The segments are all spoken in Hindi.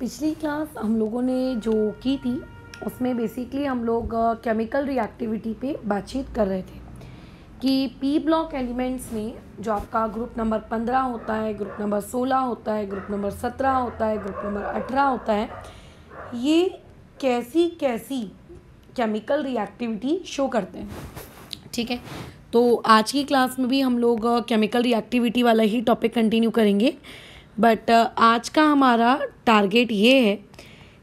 पिछली क्लास हम लोगों ने जो की थी उसमें बेसिकली हम लोग केमिकल रिएक्टिविटी पे बातचीत कर रहे थे कि पी ब्लॉक एलिमेंट्स में जो आपका ग्रुप नंबर पंद्रह होता है ग्रुप नंबर सोलह होता है ग्रुप नंबर सत्रह होता है ग्रुप नंबर अठारह होता है ये कैसी कैसी केमिकल रिएक्टिविटी शो करते हैं ठीक है तो आज की क्लास में भी हम लोग केमिकल रिएक्टिविटी वाला ही टॉपिक कंटिन्यू करेंगे बट uh, आज का हमारा टारगेट ये है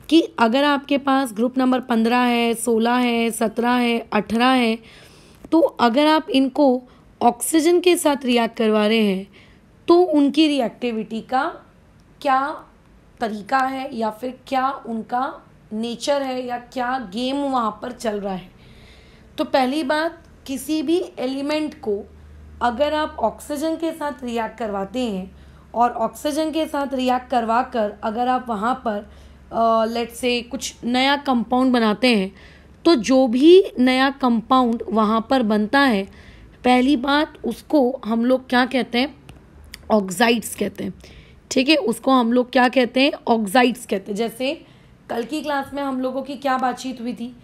कि अगर आपके पास ग्रुप नंबर पंद्रह है सोलह है सत्रह है अठारह है तो अगर आप इनको ऑक्सीजन के साथ रिएक्ट करवा रहे हैं तो उनकी रिएक्टिविटी का क्या तरीका है या फिर क्या उनका नेचर है या क्या गेम वहाँ पर चल रहा है तो पहली बात किसी भी एलिमेंट को अगर आप ऑक्सीजन के साथ रिएक्ट करवाते हैं और ऑक्सीजन के साथ रिएक्ट करवा कर अगर आप वहाँ पर लेट से कुछ नया कंपाउंड बनाते हैं तो जो भी नया कंपाउंड वहाँ पर बनता है पहली बात उसको हम लोग क्या कहते हैं ऑक्साइड्स कहते हैं ठीक है उसको हम लोग क्या कहते हैं ऑक्साइड्स कहते हैं जैसे कल की क्लास में हम लोगों की क्या बातचीत हुई थी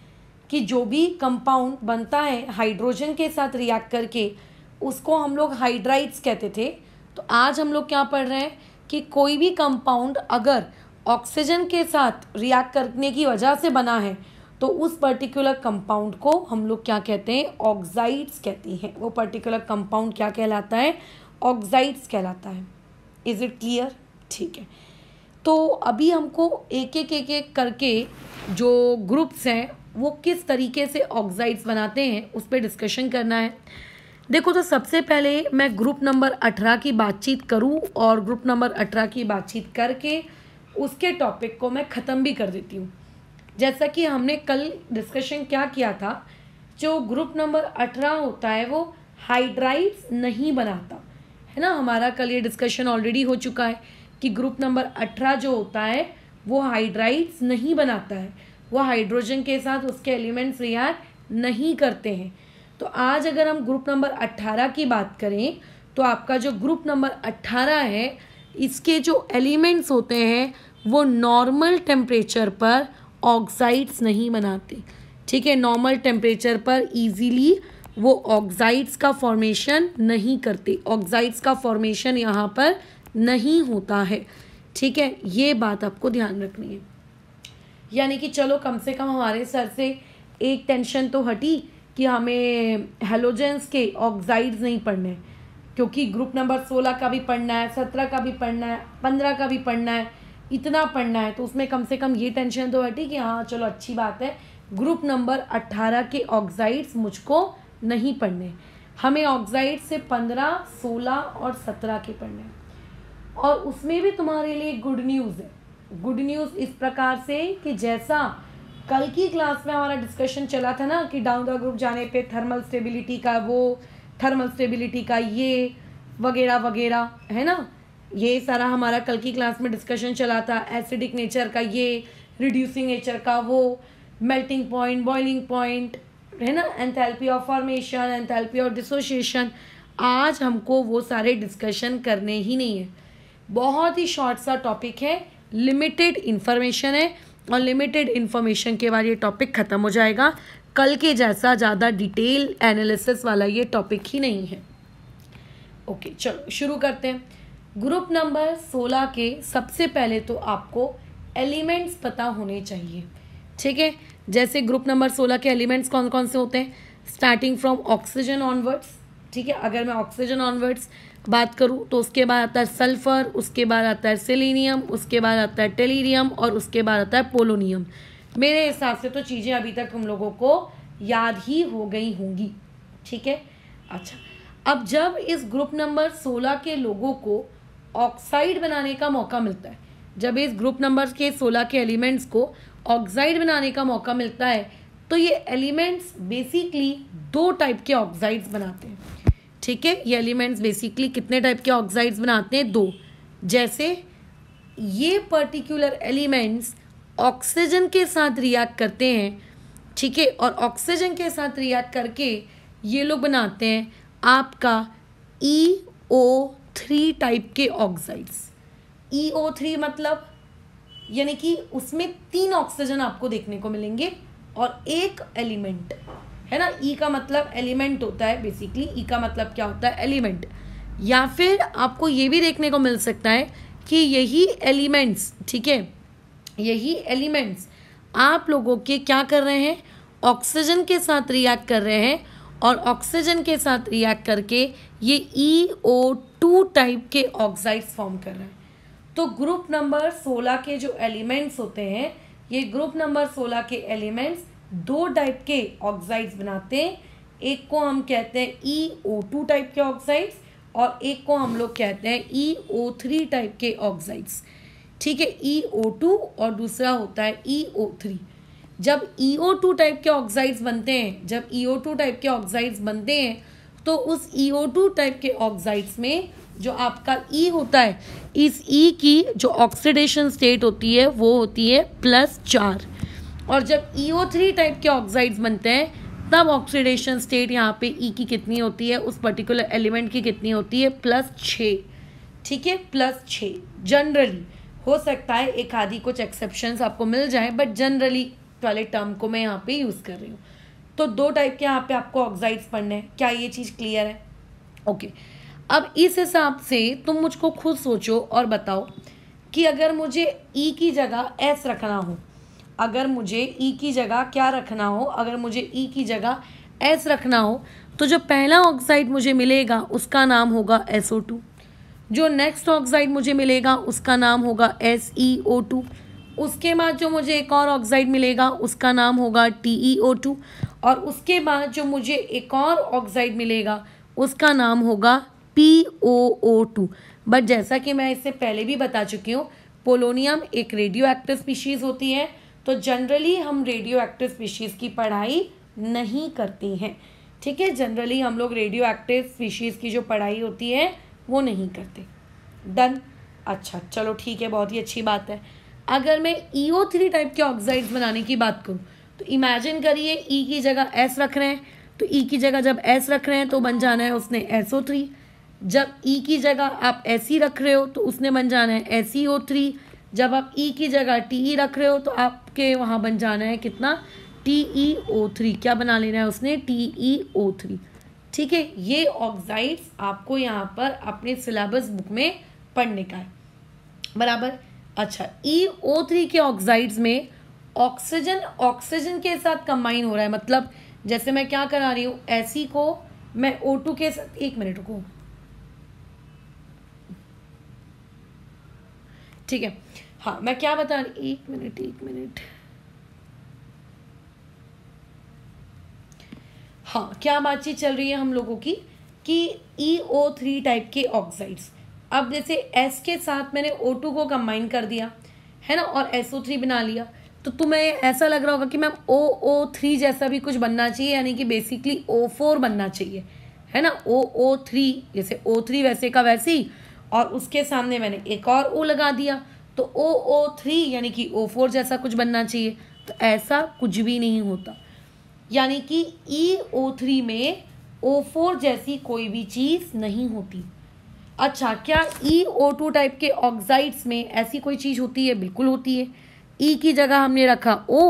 कि जो भी कंपाउंड बनता है हाइड्रोजन के साथ रिएक्ट करके उसको हम लोग हाइड्राइड्स कहते थे तो आज हम लोग क्या पढ़ रहे हैं कि कोई भी कंपाउंड अगर ऑक्सीजन के साथ रिएक्ट करने की वजह से बना है तो उस पर्टिकुलर कंपाउंड को हम लोग क्या कहते हैं ऑक्साइड्स कहती हैं वो पर्टिकुलर कंपाउंड क्या कहलाता है ऑक्साइड्स कहलाता है इज़ इट क्लियर ठीक है तो अभी हमको एक एक एक एक करके जो ग्रुप्स हैं वो किस तरीके से ऑक्साइड्स बनाते हैं उस पर डिस्कशन करना है देखो तो सबसे पहले मैं ग्रुप नंबर अठारह की बातचीत करूँ और ग्रुप नंबर अठारह की बातचीत करके उसके टॉपिक को मैं ख़त्म भी कर देती हूँ जैसा कि हमने कल डिस्कशन क्या किया था जो ग्रुप नंबर अठारह होता है वो हाइड्राइड्स नहीं बनाता है ना हमारा कल ये डिस्कशन ऑलरेडी हो चुका है कि ग्रुप नंबर अठारह जो होता है वो हाइड्राइड्स नहीं बनाता है वो हाइड्रोजन के साथ उसके एलिमेंट्स रिएक्ट नहीं करते हैं तो आज अगर हम ग्रुप नंबर अट्ठारह की बात करें तो आपका जो ग्रुप नंबर अट्ठारह है इसके जो एलिमेंट्स होते हैं वो नॉर्मल टेम्परेचर पर ऑक्साइड्स नहीं बनाते ठीक है नॉर्मल टेम्परेचर पर इजीली वो ऑक्साइड्स का फॉर्मेशन नहीं करते ऑक्साइड्स का फॉर्मेशन यहाँ पर नहीं होता है ठीक है ये बात आपको ध्यान रखनी है यानी कि चलो कम से कम हमारे सर से एक टेंशन तो हटी कि हमें हेलोजेंस के ऑक्साइड्स नहीं पढ़ने क्योंकि ग्रुप नंबर सोलह का भी पढ़ना है सत्रह का भी पढ़ना है पंद्रह का भी पढ़ना है इतना पढ़ना है तो उसमें कम से कम ये टेंशन तो हटी कि हाँ चलो अच्छी बात है ग्रुप नंबर अट्ठारह के ऑक्साइड्स मुझको नहीं पढ़ने हमें ऑक्साइड से पंद्रह सोलह और सत्रह के पढ़ने और उसमें भी तुम्हारे लिए गुड न्यूज़ है गुड न्यूज़ इस प्रकार से कि जैसा कल की क्लास में हमारा डिस्कशन चला था ना कि डाउन द ग्रुप जाने पे थर्मल स्टेबिलिटी का वो थर्मल स्टेबिलिटी का ये वगैरह वगैरह है ना ये सारा हमारा कल की क्लास में डिस्कशन चला था एसिडिक नेचर का ये रिड्यूसिंग नेचर का वो मेल्टिंग पॉइंट बॉइलिंग पॉइंट है ना enthalpy of formation enthalpy of dissociation आज हमको वो सारे डिस्कशन करने ही नहीं है बहुत ही शॉर्ट सा टॉपिक है लिमिटेड इन्फॉर्मेशन है और लिमिटेड इन्फॉर्मेशन के बाद ये टॉपिक ख़त्म हो जाएगा कल के जैसा ज़्यादा डिटेल एनालिसिस वाला ये टॉपिक ही नहीं है ओके चलो शुरू करते हैं ग्रुप नंबर सोलह के सबसे पहले तो आपको एलिमेंट्स पता होने चाहिए ठीक है जैसे ग्रुप नंबर सोलह के एलिमेंट्स कौन कौन से होते हैं स्टार्टिंग फ्रॉम ऑक्सीजन ऑनवर्ड्स ठीक है अगर मैं ऑक्सीजन ऑनवर्ड्स बात करूँ तो उसके बाद आता है सल्फर उसके बाद आता है सेलिनियम उसके बाद आता है टेलीरियम और उसके बाद आता है पोलोनियम मेरे हिसाब से तो चीज़ें अभी तक तुम लोगों को याद ही हो गई होंगी ठीक है अच्छा अब जब इस ग्रुप नंबर सोलह के लोगों को ऑक्साइड बनाने का मौका मिलता है जब इस ग्रुप नंबर के सोलह के एलिमेंट्स को ऑक्साइड बनाने का मौका मिलता है तो ये एलिमेंट्स बेसिकली दो टाइप के ऑक्साइड्स बनाते हैं ठीक है ये एलिमेंट्स बेसिकली कितने टाइप के ऑक्साइड्स बनाते हैं दो जैसे ये पर्टिकुलर एलिमेंट्स ऑक्सीजन के साथ रिएक्ट करते हैं ठीक है और ऑक्सीजन के साथ रिएक्ट करके ये लोग बनाते हैं आपका ई ओ थ्री टाइप के ऑक्साइड्स ई ओ थ्री मतलब यानी कि उसमें तीन ऑक्सीजन आपको देखने को मिलेंगे और एक एलिमेंट है ना ई e का मतलब एलिमेंट होता है बेसिकली ई e का मतलब क्या होता है एलिमेंट या फिर आपको ये भी देखने को मिल सकता है कि यही एलिमेंट्स ठीक है यही एलिमेंट्स आप लोगों के क्या कर रहे हैं ऑक्सीजन के साथ रिएक्ट कर रहे हैं और ऑक्सीजन के साथ रिएक्ट करके ये ई ओ टू टाइप के ऑक्साइड्स फॉर्म कर रहे हैं तो ग्रुप नंबर सोलह के जो एलिमेंट्स होते हैं ये ग्रुप नंबर सोलह के एलिमेंट्स दो टाइप के ऑक्साइड्स बनाते हैं एक को हम कहते हैं ई ओ टू टाइप के ऑक्साइड्स और एक को हम लोग कहते हैं ई ओ थ्री टाइप के ऑक्साइड्स ठीक है ई ओ टू और दूसरा होता है ई ओ थ्री जब ई ओ टू टाइप के ऑक्साइड्स बनते हैं जब ई ओ टू टाइप के ऑक्साइड्स बनते हैं तो उस ई ओ टू टाइप के ऑक्साइड्स में जो आपका ई e होता है इस ई e की जो ऑक्सीडेशन स्टेट होती है वो होती है प्लस चार और जब ई थ्री टाइप के ऑक्साइड्स बनते हैं तब ऑक्सीडेशन स्टेट यहाँ पे ई e की कितनी होती है उस पर्टिकुलर एलिमेंट की कितनी होती है प्लस छः ठीक है प्लस छः जनरली हो सकता है एक आदि कुछ एक्सेप्शन आपको मिल जाए बट जनरली वाले टर्म को मैं यहाँ पे यूज़ कर रही हूँ तो दो टाइप के यहाँ पे आपको ऑक्साइड्स पढ़ने हैं क्या ये चीज़ क्लियर है ओके अब इस हिसाब से तुम मुझको खुद सोचो और बताओ कि अगर मुझे ई e की जगह एस रखना हो अगर मुझे ई e की जगह क्या रखना हो अगर मुझे ई e की जगह एस रखना हो तो जो पहला ऑक्साइड मुझे मिलेगा उसका नाम होगा एस ओ टू जो नेक्स्ट ऑक्साइड मुझे मिलेगा उसका नाम होगा एस ई ओ टू उसके बाद जो मुझे एक और ऑक्साइड मिलेगा उसका नाम होगा टी ई ओ टू और उसके बाद जो मुझे एक और ऑक्साइड मिलेगा उसका नाम होगा P O O two but जैसा कि मैं इससे पहले भी बता चुकी हूँ पोलोनियम एक रेडियो एक्टिव स्पीशीज़ होती है तो जनरली हम रेडियो एक्टिव स्पीशीज़ की पढ़ाई नहीं करते हैं ठीक है जनरली हम लोग रेडियो एक्टिव स्पीशीज़ की जो पढ़ाई होती है वो नहीं करते डन अच्छा चलो ठीक है बहुत ही अच्छी बात है अगर मैं ई ओ थ्री टाइप के ऑक्साइड्स बनाने की बात करूँ तो इमेजिन करिए ई e की जगह एस रख रहे हैं तो ई e की जगह जब एस रख रहे हैं तो बन जाना है उसने एस ओ थ्री जब ई e की जगह आप एस ई रख रहे हो तो उसने बन जाना है एस ई ओ थ्री जब आप ई की जगह टी ई रख रहे हो तो आप के वहाँ बन जाना है कितना टी ई ओ थ्री क्या बना लेना है उसने टी ई ओ थ्री ठीक है ये ऑक्साइड्स आपको यहाँ पर अपने सिलेबस बुक में पढ़ने का है बराबर अच्छा ई ओ थ्री के ऑक्साइड्स में ऑक्सीजन ऑक्सीजन के साथ कंबाइन हो रहा है मतलब जैसे मैं क्या करा रही हूँ ऐसी को मैं ओ टू के साथ एक मिनट को ठीक है हाँ मैं क्या बता रही एक मिनट एक मिनट हाँ क्या बातचीत चल रही है हम लोगों की कि ई ओ थ्री टाइप के ऑक्साइड्स अब जैसे एस के साथ मैंने ओ टू को कंबाइन कर दिया है ना और एस ओ थ्री बना लिया तो तुम्हें ऐसा लग रहा होगा कि मैम ओ ओ थ्री जैसा भी कुछ बनना चाहिए यानी कि बेसिकली ओ फोर बनना चाहिए है ना ओ ओ थ्री जैसे ओ थ्री वैसे का वैसे ही और उसके सामने मैंने एक और ओ लगा दिया तो ओ ओ थ्री यानी कि ओ फोर जैसा कुछ बनना चाहिए तो ऐसा कुछ भी नहीं होता यानी कि ई ओ थ्री में ओ फोर जैसी कोई भी चीज़ नहीं होती अच्छा क्या ई ओ टू टाइप के ऑक्साइड्स में ऐसी कोई चीज़ होती है बिल्कुल होती है ई e की जगह हमने रखा ओ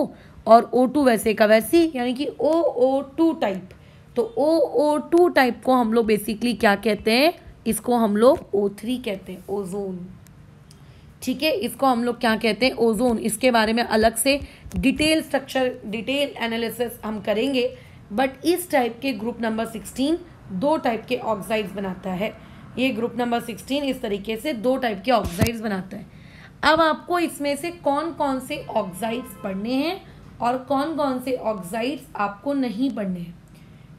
और ओ टू वैसे का वैसी यानी कि ओ ओ टू टाइप तो ओ ओ टू टाइप को हम लोग बेसिकली क्या कहते हैं इसको हम लोग ओ थ्री कहते हैं ओजोन ठीक है इसको हम लोग क्या कहते हैं ओजोन इसके बारे में अलग से डिटेल स्ट्रक्चर डिटेल एनालिसिस हम करेंगे बट इस टाइप के ग्रुप नंबर सिक्सटीन दो टाइप के ऑक्साइड्स बनाता है ये ग्रुप नंबर सिक्सटीन इस तरीके से दो टाइप के ऑक्साइड्स बनाता है अब आपको इसमें से कौन कौन से ऑक्साइड्स पढ़ने हैं और कौन कौन से ऑक्साइड्स आपको नहीं पढ़ने हैं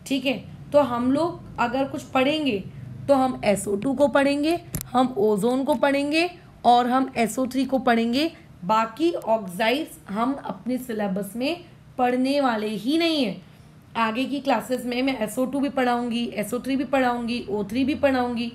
ठीक है तो हम लोग अगर कुछ पढ़ेंगे तो हम एस को पढ़ेंगे हम ओजोन को पढ़ेंगे और हम SO3 को पढ़ेंगे बाकी ऑक्साइड्स हम अपने सिलेबस में पढ़ने वाले ही नहीं हैं आगे की क्लासेस में मैं SO2 भी पढ़ाऊँगी SO3 भी पढ़ाऊँगी O3 भी पढ़ाऊँगी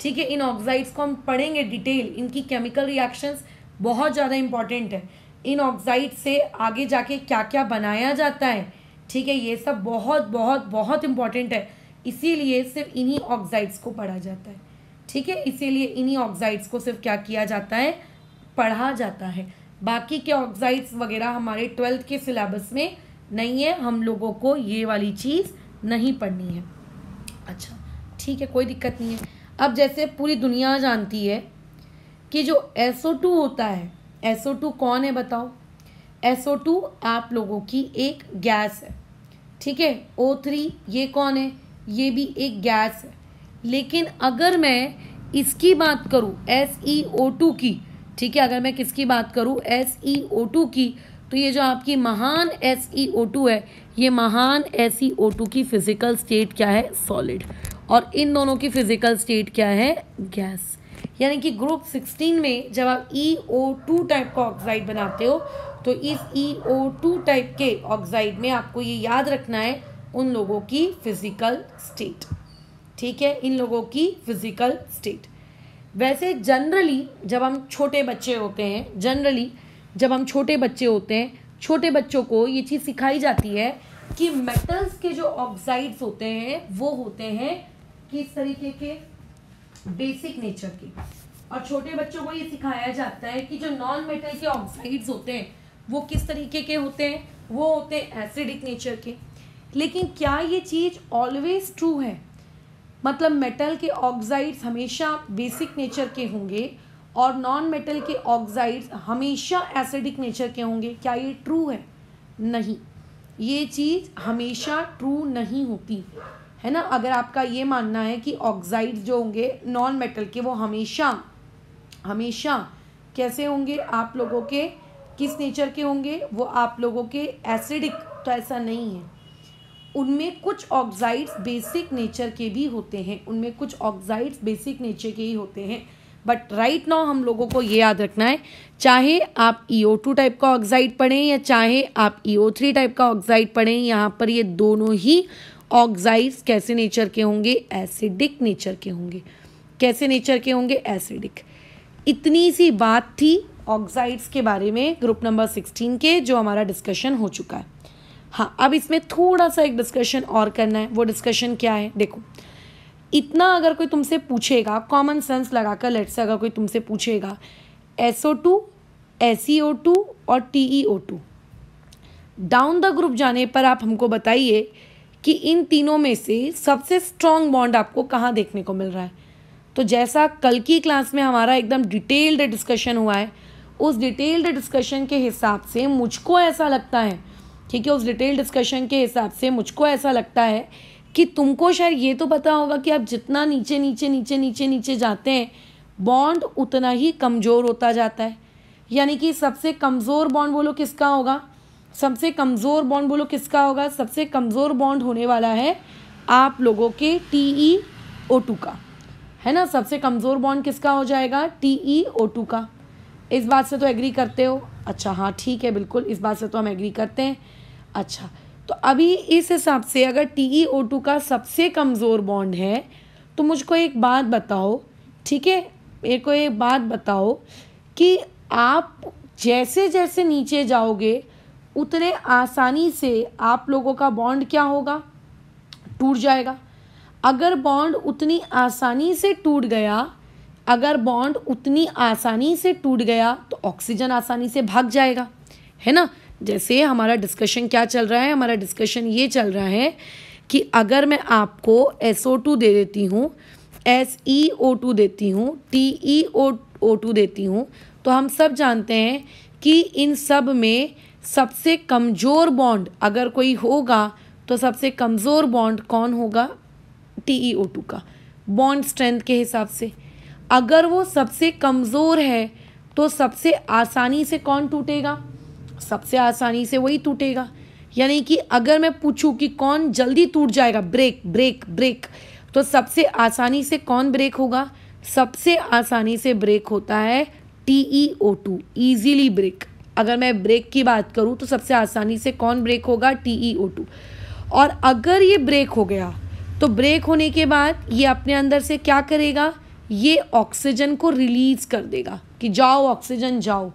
ठीक है इन ऑक्साइड्स को हम पढ़ेंगे डिटेल इनकी केमिकल रिएक्शंस बहुत ज़्यादा इंपॉर्टेंट है इन ऑक्साइड से आगे जाके क्या क्या बनाया जाता है ठीक है ये सब बहुत बहुत बहुत इंपॉर्टेंट है इसीलिए सिर्फ इन्हीं ऑक्साइड्स को पढ़ा जाता है ठीक है इसीलिए इन्हीं ऑक्साइड्स को सिर्फ क्या किया जाता है पढ़ा जाता है बाकी के ऑक्साइड्स वगैरह हमारे ट्वेल्थ के सिलेबस में नहीं है हम लोगों को ये वाली चीज़ नहीं पढ़नी है अच्छा ठीक है कोई दिक्कत नहीं है अब जैसे पूरी दुनिया जानती है कि जो टू होता है टू कौन है बताओ टू आप लोगों की एक गैस है ठीक है थ्री ये कौन है ये भी एक गैस है लेकिन अगर मैं इसकी बात करूँ एस ई ओ टू की ठीक है अगर मैं किसकी बात करूँ एस ई ओ टू की तो ये जो आपकी महान एस ई ओ टू है ये महान एस ई ओ टू की फिजिकल स्टेट क्या है सॉलिड और इन दोनों की फिजिकल स्टेट क्या है गैस यानी कि ग्रुप सिक्सटीन में जब आप ई ओ टू टाइप का ऑक्साइड बनाते हो तो इस ई ओ टू टाइप के ऑक्साइड में आपको ये याद रखना है उन लोगों की फिजिकल स्टेट ठीक है इन लोगों की फिजिकल स्टेट वैसे जनरली जब हम छोटे बच्चे होते हैं जनरली जब हम छोटे बच्चे होते हैं छोटे बच्चों को ये चीज़ सिखाई जाती है कि मेटल्स के जो ऑक्साइड्स होते हैं वो होते हैं किस तरीके के बेसिक नेचर के और छोटे बच्चों को ये सिखाया जाता है कि जो नॉन मेटल के ऑक्साइड्स होते हैं वो किस तरीके के होते हैं वो होते हैं एसिडिक नेचर के लेकिन क्या ये चीज़ ऑलवेज ट्रू है मतलब मेटल के ऑक्साइड्स हमेशा बेसिक नेचर के होंगे और नॉन मेटल के ऑक्साइड्स हमेशा एसिडिक नेचर के होंगे क्या ये ट्रू है नहीं ये चीज़ हमेशा ट्रू नहीं होती है ना अगर आपका ये मानना है कि ऑक्साइड्स जो होंगे नॉन मेटल के वो हमेशा हमेशा कैसे होंगे आप लोगों के किस नेचर के होंगे वो आप लोगों के एसिडिक तो ऐसा नहीं है उनमें कुछ ऑक्साइड्स बेसिक नेचर के भी होते हैं उनमें कुछ ऑक्साइड्स बेसिक नेचर के ही होते हैं बट राइट नाउ हम लोगों को ये याद रखना है चाहे आप ईओ टू टाइप का ऑक्साइड पढ़ें या चाहे आप ईओ थ्री टाइप का ऑक्साइड पढ़ें यहाँ पर ये दोनों ही ऑक्साइड्स कैसे नेचर के होंगे एसिडिक नेचर के होंगे कैसे नेचर के होंगे एसिडिक इतनी सी बात थी ऑक्साइड्स के बारे में ग्रुप नंबर सिक्सटीन के जो हमारा डिस्कशन हो चुका है हाँ अब इसमें थोड़ा सा एक डिस्कशन और करना है वो डिस्कशन क्या है देखो इतना अगर कोई तुमसे पूछेगा कॉमन सेंस लगाकर लेट से अगर कोई तुमसे पूछेगा S O two S E O two और T E O two down the group जाने पर आप हमको बताइए कि इन तीनों में से सबसे स्ट्रांग बॉन्ड आपको कहाँ देखने को मिल रहा है तो जैसा कल की क्लास में हमारा एकदम डिटेल्ड डिस्कशन हुआ है उस डिटेल्ड डिस्कशन के हिसाब से मुझको ऐसा लगता है ठीक है उस डिटेल डिस्कशन के हिसाब से मुझको ऐसा लगता है कि तुमको शायद ये तो पता होगा कि आप जितना नीचे नीचे नीचे नीचे नीचे जाते हैं बॉन्ड उतना ही कमज़ोर होता जाता है यानी कि सबसे कमज़ोर बॉन्ड बोलो किसका होगा सबसे कमज़ोर बॉन्ड बोलो किसका होगा सबसे कमज़ोर बॉन्ड होने वाला है आप लोगों के टी ई ओ टू का है ना सबसे कमज़ोर बॉन्ड किसका हो जाएगा टी ई ओ टू का इस बात से तो एग्री करते हो अच्छा हाँ ठीक है बिल्कुल इस बात से तो हम एग्री करते हैं अच्छा तो अभी इस हिसाब से अगर टी ई ओ टू का सबसे कमज़ोर बॉन्ड है तो मुझको एक बात बताओ ठीक है मेरे को एक बात बताओ कि आप जैसे जैसे नीचे जाओगे उतने आसानी से आप लोगों का बॉन्ड क्या होगा टूट जाएगा अगर बॉन्ड उतनी आसानी से टूट गया अगर बॉन्ड उतनी आसानी से टूट गया तो ऑक्सीजन आसानी से भाग जाएगा है ना जैसे हमारा डिस्कशन क्या चल रहा है हमारा डिस्कशन ये चल रहा है कि अगर मैं आपको एस ओ टू दे देती हूँ एस ई ओ टू देती हूँ T E O O to देती हूँ तो हम सब जानते हैं कि इन सब में सबसे कमज़ोर बॉन्ड अगर कोई होगा तो सबसे कमज़ोर बॉन्ड कौन होगा टी ई ओ टू का बॉन्ड स्ट्रेंथ के हिसाब से अगर वो सबसे कमज़ोर है तो सबसे आसानी से कौन टूटेगा सबसे आसानी से वही टूटेगा यानी कि अगर मैं पूछूं कि कौन जल्दी टूट जाएगा ब्रेक ब्रेक ब्रेक तो सबसे आसानी से कौन ब्रेक होगा सबसे आसानी से ब्रेक होता है T E O two easily break अगर मैं ब्रेक की बात करूँ तो सबसे आसानी से कौन ब्रेक होगा टी ई ओ टू और अगर ये ब्रेक हो गया तो ब्रेक होने के बाद ये अपने अंदर से क्या करेगा ये ऑक्सीजन को रिलीज़ कर देगा कि जाओ ऑक्सीजन जाओ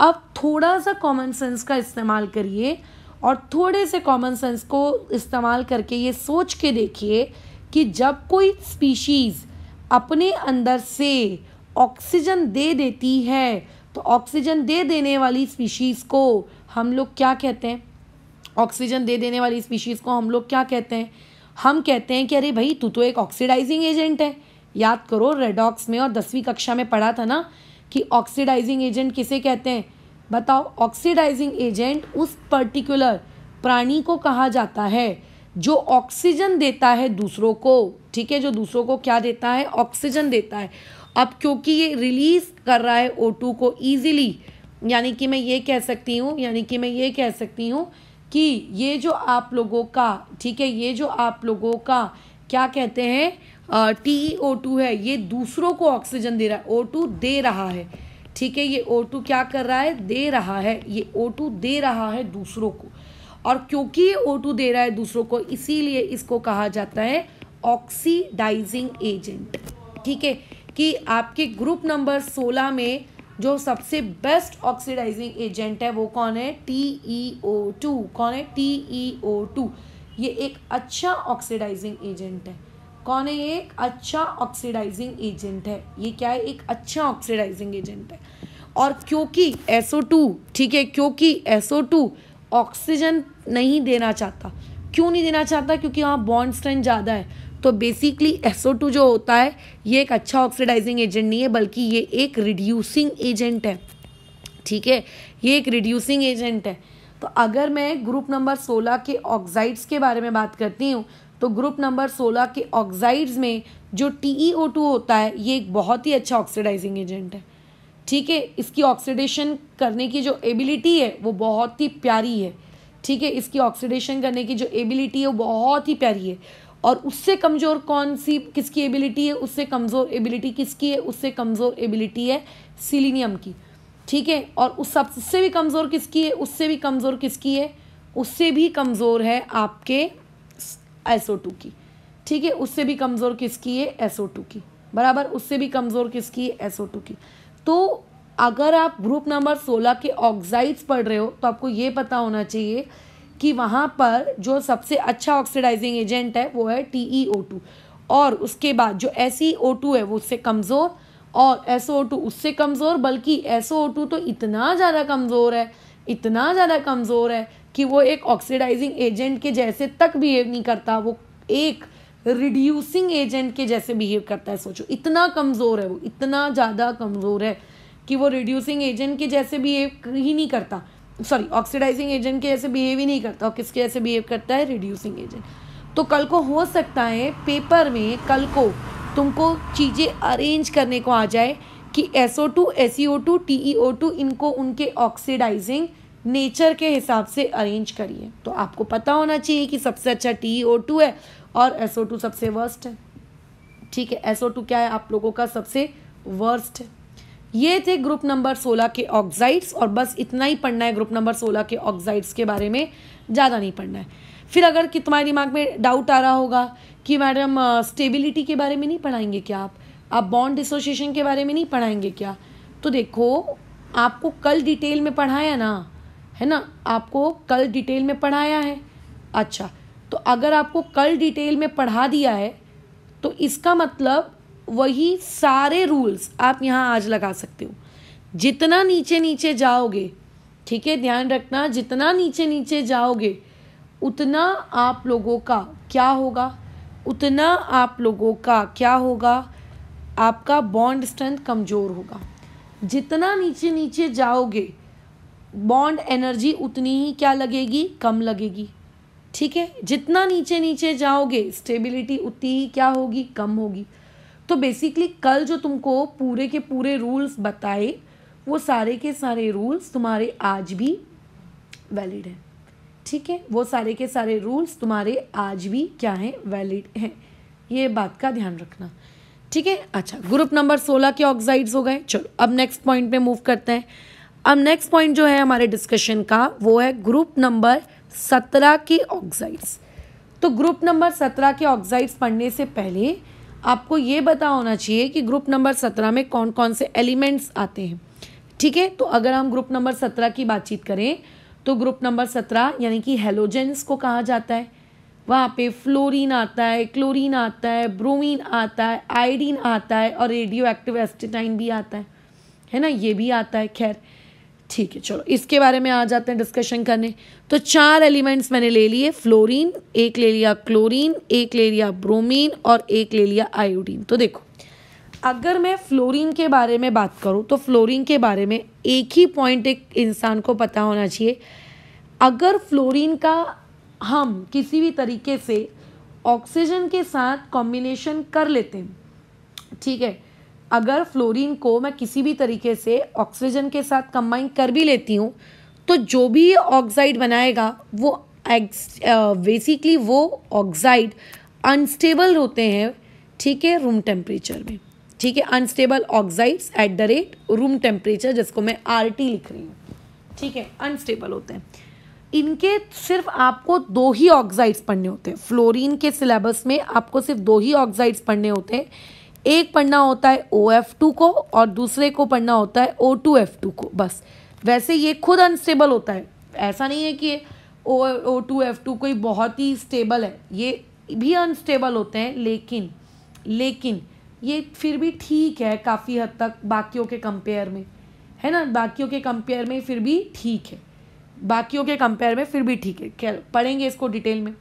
अब थोड़ा सा कॉमन सेंस का इस्तेमाल करिए और थोड़े से कॉमन सेंस को इस्तेमाल करके ये सोच के देखिए कि जब कोई स्पीशीज़ अपने अंदर से ऑक्सीजन दे देती है तो ऑक्सीजन दे देने वाली स्पीशीज़ को हम लोग क्या कहते हैं ऑक्सीजन दे देने वाली स्पीशीज़ को हम लोग क्या कहते हैं हम कहते हैं कि अरे भाई तू तो एक ऑक्सीडाइजिंग एजेंट है याद करो रेडॉक्स में और दसवीं कक्षा में पढ़ा था ना कि ऑक्सीडाइजिंग एजेंट किसे कहते हैं बताओ ऑक्सीडाइजिंग एजेंट उस पर्टिकुलर प्राणी को कहा जाता है जो ऑक्सीजन देता है दूसरों को ठीक है जो दूसरों को क्या देता है ऑक्सीजन देता है अब क्योंकि ये रिलीज कर रहा है ओ टू को ईजिली यानी कि मैं ये कह सकती हूँ यानी कि मैं ये कह सकती हूँ कि ये जो आप लोगों का ठीक है ये जो आप लोगों का क्या कहते हैं टी ओ टू है ये दूसरों को ऑक्सीजन दे रहा है ओ टू दे रहा है ठीक है ये ओ टू क्या कर रहा है दे रहा है ये ओ टू दे रहा है दूसरों को और क्योंकि ये ओ टू दे रहा है दूसरों को इसीलिए इसको कहा जाता है ऑक्सीडाइजिंग एजेंट ठीक है कि आपके ग्रुप नंबर सोलह में जो सबसे बेस्ट ऑक्सीडाइजिंग एजेंट है वो कौन है टी ई ओ टू कौन है टी ई ओ टू ये एक अच्छा ऑक्सीडाइजिंग एजेंट है कौन है ये एक अच्छा ऑक्सीडाइजिंग एजेंट है ये क्या है एक अच्छा ऑक्सीडाइजिंग एजेंट है और क्योंकि एसओ टू ठीक है क्योंकि एसओ टू ऑक्सीजन नहीं देना चाहता क्यों नहीं देना चाहता क्योंकि वहाँ बॉन्ड स्ट्रेंथ ज़्यादा है तो बेसिकली एसओ टू जो होता है ये एक अच्छा ऑक्सीडाइजिंग एजेंट नहीं है बल्कि ये एक रिड्यूसिंग एजेंट है ठीक है ये एक रिड्यूसिंग एजेंट है तो अगर मैं ग्रुप नंबर सोलह के ऑक्साइड्स के बारे में बात करती हूँ तो ग्रुप नंबर सोलह के ऑक्साइड्स में जो टी e होता है ये एक बहुत ही अच्छा ऑक्सीडाइजिंग एजेंट है ठीक है इसकी ऑक्सीडेशन करने की जो एबिलिटी है वो बहुत ही प्यारी है ठीक है इसकी ऑक्सीडेशन करने की जो एबिलिटी है वो बहुत ही प्यारी है और उससे कमज़ोर कौन सी किसकी एबिलिटी है उससे कमज़ोर एबिलिटी किसकी है उससे कमज़ोर एबिलिटी है सिलीनियम की ठीक है और उस सबसे भी कमज़ोर किसकी है उससे भी कमज़ोर किसकी है उससे भी कमज़ोर है आपके एस की ठीक है उससे भी कमज़ोर किसकी है एस की बराबर उससे भी कमज़ोर किसकी है एस की तो अगर आप ग्रुप नंबर सोलह के ऑक्साइड्स पढ़ रहे हो तो आपको ये पता होना चाहिए कि वहाँ पर जो सबसे अच्छा ऑक्सीडाइजिंग एजेंट है वो है टी ई ओ टू और उसके बाद जो एस ई ओ टू है वो उससे कमज़ोर और एस ओ टू उससे कमज़ोर बल्कि एस ओ टू तो इतना ज़्यादा कमज़ोर है इतना ज़्यादा कमज़ोर है कि वो एक ऑक्सीडाइजिंग एजेंट के जैसे तक बिहेव नहीं करता वो एक रिड्यूसिंग एजेंट के जैसे बिहेव करता है सोचो इतना कमज़ोर है वो इतना ज़्यादा कमज़ोर है कि वो रिड्यूसिंग एजेंट के जैसे बिहेव ही नहीं करता सॉरी ऑक्सीडाइजिंग एजेंट के जैसे बिहेव ही नहीं करता और किसके जैसे बिहेव करता है रिड्यूसिंग एजेंट तो कल को हो सकता है पेपर में कल को तुमको चीज़ें अरेंज करने को आ जाए कि S O two S E O two T E O two इनको उनके ऑक्सीडाइजिंग नेचर के हिसाब से अरेंज करिए तो आपको पता होना चाहिए कि सबसे अच्छा टी ओ टू है और एस ओ टू सबसे वर्स्ट है ठीक है एस ओ टू क्या है आप लोगों का सबसे वर्स्ट है ये थे ग्रुप नंबर सोलह के ऑक्साइड्स और बस इतना ही पढ़ना है ग्रुप नंबर सोलह के ऑक्साइड्स के बारे में ज़्यादा नहीं पढ़ना है फिर अगर कि तुम्हारे दिमाग में डाउट आ रहा होगा कि मैडम स्टेबिलिटी के बारे में नहीं पढ़ाएंगे क्या आप आप बॉन्ड एसोसिएशन के बारे में नहीं पढ़ाएंगे क्या तो देखो आपको कल डिटेल में पढ़ाया ना है ना आपको कल डिटेल में पढ़ाया है अच्छा तो अगर आपको कल डिटेल में पढ़ा दिया है तो इसका मतलब वही सारे रूल्स आप यहाँ आज लगा सकते हो जितना नीचे नीचे जाओगे ठीक है ध्यान रखना जितना नीचे नीचे जाओगे उतना आप लोगों का क्या होगा उतना आप लोगों का क्या होगा आपका बॉन्ड स्ट्रेंथ कमज़ोर होगा जितना नीचे नीचे जाओगे बॉन्ड एनर्जी उतनी ही क्या लगेगी कम लगेगी ठीक है जितना नीचे नीचे जाओगे स्टेबिलिटी उतनी ही क्या होगी कम होगी तो बेसिकली कल जो तुमको पूरे के पूरे रूल्स बताए वो सारे के सारे रूल्स तुम्हारे आज भी वैलिड हैं ठीक है वो सारे के सारे रूल्स तुम्हारे आज भी क्या हैं वैलिड हैं ये बात का ध्यान रखना ठीक है अच्छा ग्रुप नंबर सोलह के ऑक्साइड्स हो गए चलो अब नेक्स्ट पॉइंट पे मूव करते हैं अब नेक्स्ट पॉइंट जो है हमारे डिस्कशन का वो है ग्रुप नंबर सत्रह की ऑक्साइड्स तो ग्रुप नंबर सत्रह के ऑक्साइड्स तो पढ़ने से पहले आपको ये पता होना चाहिए कि ग्रुप नंबर सत्रह में कौन कौन से एलिमेंट्स आते हैं ठीक है तो अगर हम ग्रुप नंबर सत्रह की बातचीत करें तो ग्रुप नंबर सत्रह यानी कि हेलोजेंस को कहा जाता है वहाँ पे फ्लोरीन आता है क्लोरीन आता है ब्रोमीन आता है आयोडीन आता है और रेडियो एक्टिव एस्टिटाइन भी आता है है ना ये भी आता है खैर ठीक है चलो इसके बारे में आ जाते हैं डिस्कशन करने तो चार एलिमेंट्स मैंने ले लिए फ्लोरीन एक ले लिया क्लोरीन एक ले लिया ब्रोमीन और एक ले लिया आयोडीन तो देखो अगर मैं फ्लोरीन के बारे में बात करूँ तो फ्लोरीन के बारे में एक ही पॉइंट एक इंसान को पता होना चाहिए अगर फ्लोरीन का हम किसी भी तरीके से ऑक्सीजन के साथ कॉम्बिनेशन कर लेते हैं ठीक है अगर फ्लोरीन को मैं किसी भी तरीके से ऑक्सीजन के साथ कंबाइन कर भी लेती हूँ तो जो भी ऑक्साइड बनाएगा वो बेसिकली uh, वो ऑक्साइड अनस्टेबल होते हैं ठीक है रूम टेम्परेचर में ठीक है unstable oxides at the rate room temperature जिसको मैं आर टी लिख रही हूँ ठीक है अनस्टेबल होते हैं इनके सिर्फ आपको दो ही ऑक्साइड्स पढ़ने होते हैं फ्लोरीन के सिलेबस में आपको सिर्फ दो ही ऑक्साइड्स पढ़ने होते हैं एक पढ़ना होता है ओ एफ टू को और दूसरे को पढ़ना होता है ओ टू एफ टू को बस वैसे ये खुद अनस्टेबल होता है ऐसा नहीं है कि O O two F two कोई बहुत ही स्टेबल है ये भी अनस्टेबल होते हैं लेकिन लेकिन ये फिर भी ठीक है काफ़ी हद तक बाकियों के कंपेयर में है ना बाकियों के कंपेयर में फिर भी ठीक है बाकियों के कंपेयर में फिर भी ठीक है क्या पढ़ेंगे इसको डिटेल में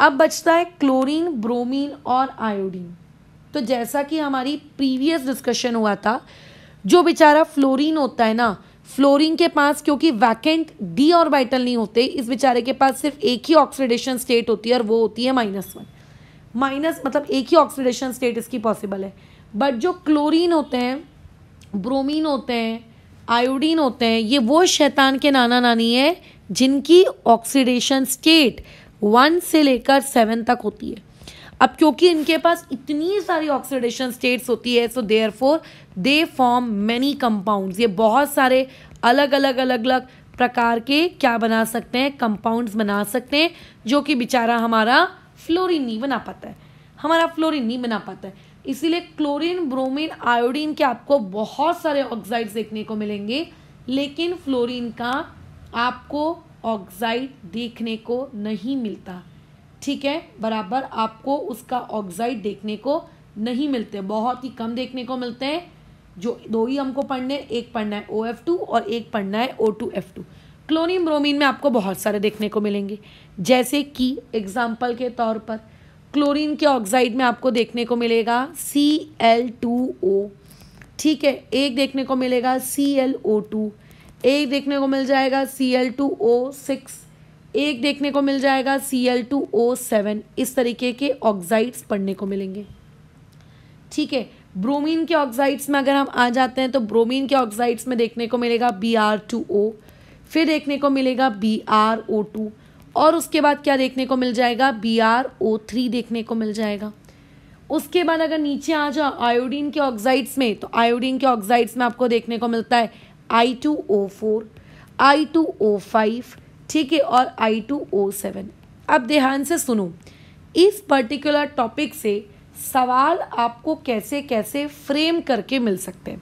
अब बचता है क्लोरीन ब्रोमीन और आयोडीन तो जैसा कि हमारी प्रीवियस डिस्कशन हुआ था जो बेचारा फ्लोरीन होता है ना फ्लोरीन के पास क्योंकि वैकेंट डी ऑर्बिटल नहीं होते इस बेचारे के पास सिर्फ एक ही ऑक्सीडेशन स्टेट होती है और वो होती है माइनस वन माइनस मतलब एक ही ऑक्सीडेशन स्टेट इसकी पॉसिबल है बट जो क्लोरीन होते हैं ब्रोमीन होते हैं आयोडीन होते हैं ये वो शैतान के नाना नानी है जिनकी ऑक्सीडेशन स्टेट वन से लेकर सेवन तक होती है अब क्योंकि इनके पास इतनी सारी ऑक्सीडेशन स्टेट्स होती है so therefore they form many compounds ये बहुत सारे अलग अलग अलग अलग प्रकार के क्या बना सकते हैं कंपाउंड्स बना सकते हैं जो कि बेचारा हमारा फ्लोरिन नहीं बना पाता है हमारा फ्लोरिन नहीं बना पाता है इसीलिए क्लोरीन ब्रोमीन आयोडीन के आपको बहुत सारे ऑक्साइड्स देखने को मिलेंगे लेकिन फ्लोरीन का आपको ऑक्साइड देखने को नहीं मिलता ठीक है बराबर आपको उसका ऑक्साइड देखने को नहीं मिलते बहुत ही कम देखने को मिलते हैं जो दो ही हमको पढ़ने एक पढ़ना है ओ एफ टू और एक पढ़ना है ओ टू एफ टू क्लोनियम ब्रोमीन में आपको बहुत सारे देखने को मिलेंगे जैसे कि एग्जाम्पल के तौर पर क्लोरीन के ऑक्साइड में आपको देखने को मिलेगा सी एल टू ओ ठीक है एक देखने को मिलेगा सी एल ओ टू एक देखने को मिल जाएगा C L two O six एक देखने को मिल जाएगा C L two O seven इस तरीके के ऑक्साइड्स पढ़ने को मिलेंगे ठीक है ब्रोमीन के ऑक्साइड्स में अगर हम आ जाते हैं तो ब्रोमीन के ऑक्साइड्स में देखने को मिलेगा बी आर टू ओ फिर देखने को मिलेगा बी आर ओ टू और उसके बाद क्या देखने को मिल जाएगा बी आर ओ थ्री देखने को मिल जाएगा उसके बाद अगर नीचे आ जाओ आयोडीन के ऑक्साइड्स में तो आयोडीन के ऑक्साइड्स में आपको देखने को मिलता है I two O four I two O five ठीक है और आई टू ओ सेवन अब ध्यान से सुनो इस पर्टिकुलर टॉपिक से सवाल आपको कैसे कैसे फ्रेम करके मिल सकते हैं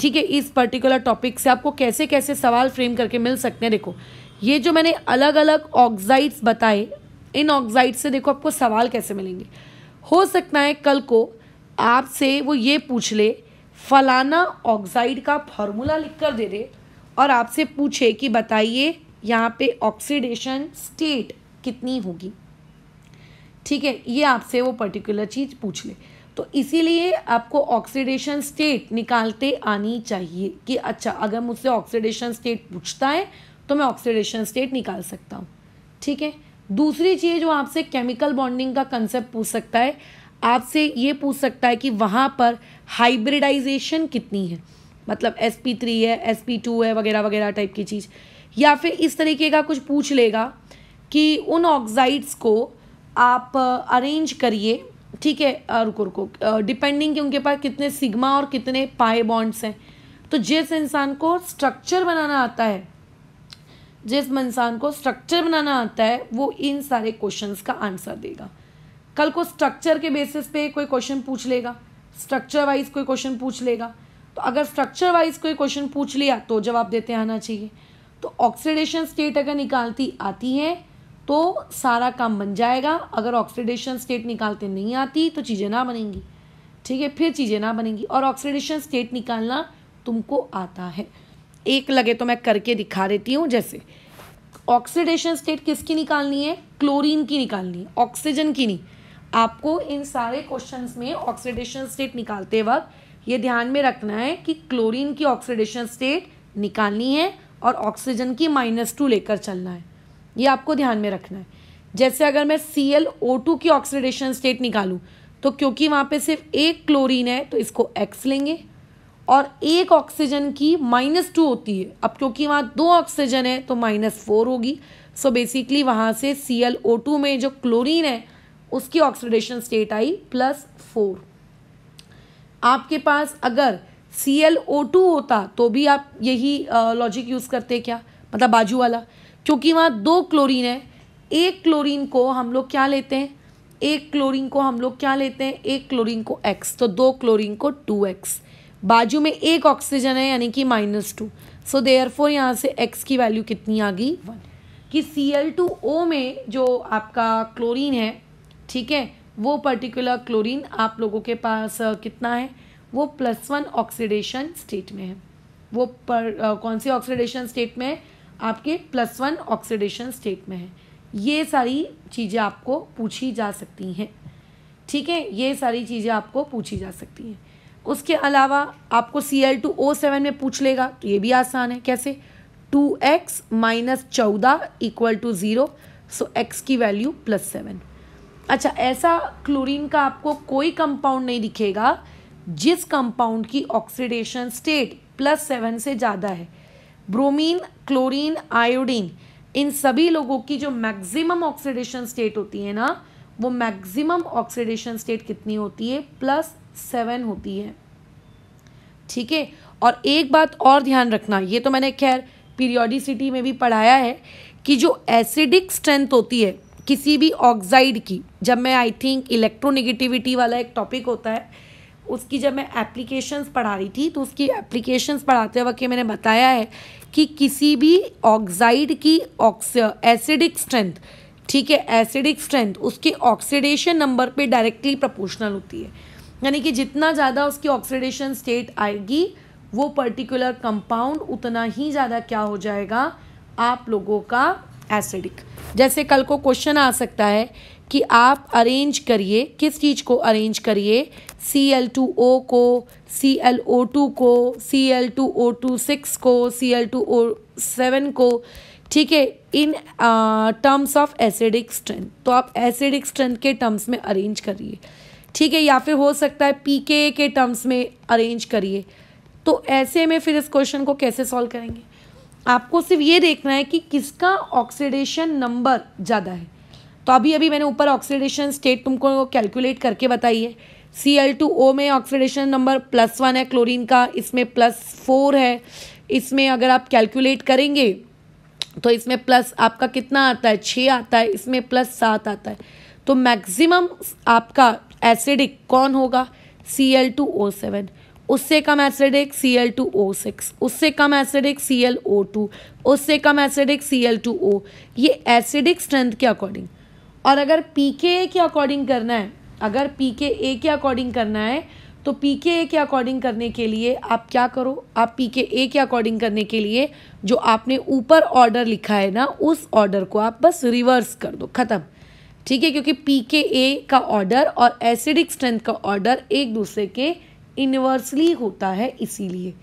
ठीक है इस पर्टिकुलर टॉपिक से आपको कैसे कैसे सवाल फ्रेम करके मिल सकते हैं देखो ये जो मैंने अलग अलग ऑक्साइड्स बताए इन ऑक्साइड से देखो आपको सवाल कैसे मिलेंगे हो सकता है कल को आपसे वो ये पूछ ले फलाना ऑक्साइड का फॉर्मूला लिख कर दे दे और आपसे पूछे कि बताइए यहाँ पे ऑक्सीडेशन स्टेट कितनी होगी ठीक है ये आपसे वो पर्टिकुलर चीज़ पूछ ले तो इसीलिए आपको ऑक्सीडेशन स्टेट निकालते आनी चाहिए कि अच्छा अगर मुझसे ऑक्सीडेशन स्टेट पूछता है तो मैं ऑक्सीडेशन स्टेट निकाल सकता हूँ ठीक है दूसरी चीज़ जो आपसे केमिकल बॉन्डिंग का कंसेप्ट पूछ सकता है आपसे ये पूछ सकता है कि वहाँ पर हाइब्रिडाइजेशन कितनी है मतलब एस पी थ्री है एस पी टू है वगैरह वगैरह टाइप की चीज़ या फिर इस तरीके का कुछ पूछ लेगा कि उन ऑक्साइड्स को आप अरेंज करिए ठीक है रुको रुको डिपेंडिंग कि उनके पास कितने सिग्मा और कितने पाए बॉन्ड्स हैं तो जिस इंसान को स्ट्रक्चर बनाना आता है जिस इंसान को स्ट्रक्चर बनाना आता है वो इन सारे क्वेश्चंस का आंसर देगा कल को स्ट्रक्चर के बेसिस पे कोई क्वेश्चन पूछ लेगा स्ट्रक्चर वाइज कोई क्वेश्चन पूछ लेगा तो अगर स्ट्रक्चर वाइज कोई क्वेश्चन पूछ लिया तो जवाब देते आना चाहिए तो ऑक्सीडेशन स्टेट अगर निकालती आती है तो सारा काम बन जाएगा अगर ऑक्सीडेशन स्टेट निकालते नहीं आती तो चीज़ें ना बनेंगी ठीक है फिर चीज़ें ना बनेंगी और ऑक्सीडेशन स्टेट निकालना तुमको आता है एक लगे तो मैं करके दिखा देती हूँ जैसे ऑक्सीडेशन स्टेट किसकी निकालनी है क्लोरीन की निकालनी है ऑक्सीजन की नहीं आपको इन सारे क्वेश्चंस में ऑक्सीडेशन स्टेट निकालते वक्त ये ध्यान में रखना है कि क्लोरीन की ऑक्सीडेशन स्टेट निकालनी है और ऑक्सीजन की माइनस टू लेकर चलना है ये आपको ध्यान में रखना है जैसे अगर मैं सी एल ओ टू की ऑक्सीडेशन स्टेट निकालूँ तो क्योंकि वहाँ पे सिर्फ एक क्लोरीन है तो इसको एक्स लेंगे और एक ऑक्सीजन की माइनस टू होती है अब क्योंकि वहाँ दो ऑक्सीजन है तो माइनस फोर होगी सो बेसिकली वहाँ से सी एल ओ टू में जो क्लोरीन है उसकी oxidation state I plus four आपके पास अगर सी एल ओ टू होता तो भी आप यही लॉजिक यूज़ करते क्या मतलब बाजू वाला क्योंकि वहाँ दो क्लोरीन है एक क्लोरीन को हम लोग क्या लेते हैं एक क्लोरीन को हम लोग क्या लेते हैं एक क्लोरीन को एक्स तो दो क्लोरीन को टू एक्स बाजू में एक ऑक्सीजन है यानी कि minus two so therefore यहाँ से एक्स की वैल्यू कितनी आ गई वन कि सी एल टू ओ में जो आपका क्लोरीन है ठीक है वो पर्टिकुलर क्लोरीन आप लोगों के पास कितना है वो प्लस वन ऑक्सीडेशन स्टेट में है वो पर आ, कौन सी ऑक्सीडेशन स्टेट में है आपके प्लस वन ऑक्सीडेशन स्टेट में है ये सारी चीज़ें आपको पूछी जा सकती हैं ठीक है ये सारी चीज़ें आपको पूछी जा सकती हैं उसके अलावा आपको C L two O seven में पूछ लेगा तो ये भी आसान है कैसे टू एक्स माइनस चौदह equal to zero so X की वैल्यू प्लस सेवन अच्छा ऐसा क्लोरीन का आपको कोई कंपाउंड नहीं दिखेगा जिस कंपाउंड की ऑक्सीडेशन स्टेट प्लस सेवन से ज़्यादा है ब्रोमीन क्लोरीन आयोडीन इन सभी लोगों की जो मैक्सिमम ऑक्सीडेशन स्टेट होती है ना वो मैक्सिमम ऑक्सीडेशन स्टेट कितनी होती है प्लस सेवन होती है ठीक है और एक बात और ध्यान रखना ये तो मैंने खैर पीरियोडिसिटी में भी पढ़ाया है कि जो एसिडिक स्ट्रेंथ होती है किसी भी ऑक्साइड की जब मैं आई थिंक इलेक्ट्रोनिगेटिविटी वाला एक टॉपिक होता है उसकी जब मैं एप्लीकेशंस पढ़ा रही थी तो उसकी एप्लीकेशंस पढ़ाते वक्त ये मैंने बताया है कि किसी भी ऑक्साइड की ऑक्स एसिडिक स्ट्रेंथ ठीक है एसिडिक स्ट्रेंथ उसके ऑक्सीडेशन नंबर पे डायरेक्टली प्रपोर्शनल होती है यानी कि जितना ज़्यादा उसकी ऑक्सीडेशन स्टेट आएगी वो पर्टिकुलर कंपाउंड उतना ही ज़्यादा क्या हो जाएगा आप लोगों का एसिडिक जैसे कल को क्वेश्चन आ सकता है कि आप अरेंज करिए किस चीज़ को अरेंज करिए सी एल टू ओ को सी एल ओ टू को C L two O two six को C L two O seven को ठीक है in terms of acidic strength तो आप एसिडिक स्ट्रेंथ के टर्म्स में अरेंज करिए ठीक है या फिर हो सकता है पी के के टर्म्स में अरेंज करिए तो ऐसे में फिर इस क्वेश्चन को कैसे सॉल्व करेंगे आपको सिर्फ ये देखना है कि किसका ऑक्सीडेशन नंबर ज़्यादा है तो अभी अभी मैंने ऊपर ऑक्सीडेशन स्टेट तुमको कैलकुलेट करके बताई है सी एल टू ओ में ऑक्सीडेशन नंबर प्लस वन है क्लोरीन का इसमें प्लस फोर है इसमें अगर आप कैलकुलेट करेंगे तो इसमें प्लस आपका कितना आता है छः आता है इसमें प्लस सात आता है तो मैक्सिमम आपका एसिडिक कौन होगा C L two O seven उससे कम acidic C L two O six उससे कम acidic C L O two उससे कम acidic C L two O ये एसिडिक स्ट्रेंथ के अकॉर्डिंग और अगर पी के ए के अकॉर्डिंग करना है अगर पी के ए के अकॉर्डिंग करना है तो पी के ए के अकॉर्डिंग करने के लिए आप क्या करो आप पी के ए के अकॉर्डिंग करने के लिए जो आपने ऊपर ऑर्डर लिखा है ना उस ऑर्डर को आप बस रिवर्स कर दो ख़त्म ठीक है क्योंकि पी के ए का ऑर्डर और एसिडिक स्ट्रेंथ का ऑर्डर एक दूसरे के इनवर्सली होता है इसीलिए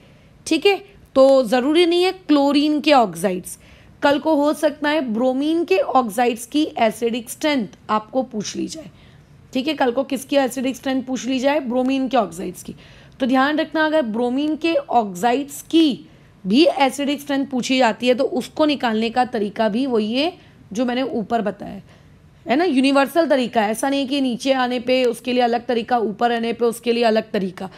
ठीक है तो ज़रूरी नहीं है क्लोरीन के ऑक्साइड्स कल को हो सकता है ब्रोमीन के ऑक्साइड्स की एसिडिक स्ट्रेंथ आपको पूछ ली जाए ठीक है कल को किसकी एसिडिक स्ट्रेंथ पूछ ली जाए ब्रोमीन के ऑक्साइड्स की तो ध्यान रखना अगर ब्रोमीन के ऑक्साइड्स की भी एसिडिक स्ट्रेंथ पूछी जाती है तो उसको निकालने का तरीका भी वही है जो मैंने ऊपर बताया है ना यूनिवर्सल तरीका ऐसा नहीं कि नीचे आने पे उसके लिए अलग तरीका ऊपर आने पे उसके लिए अलग तरीका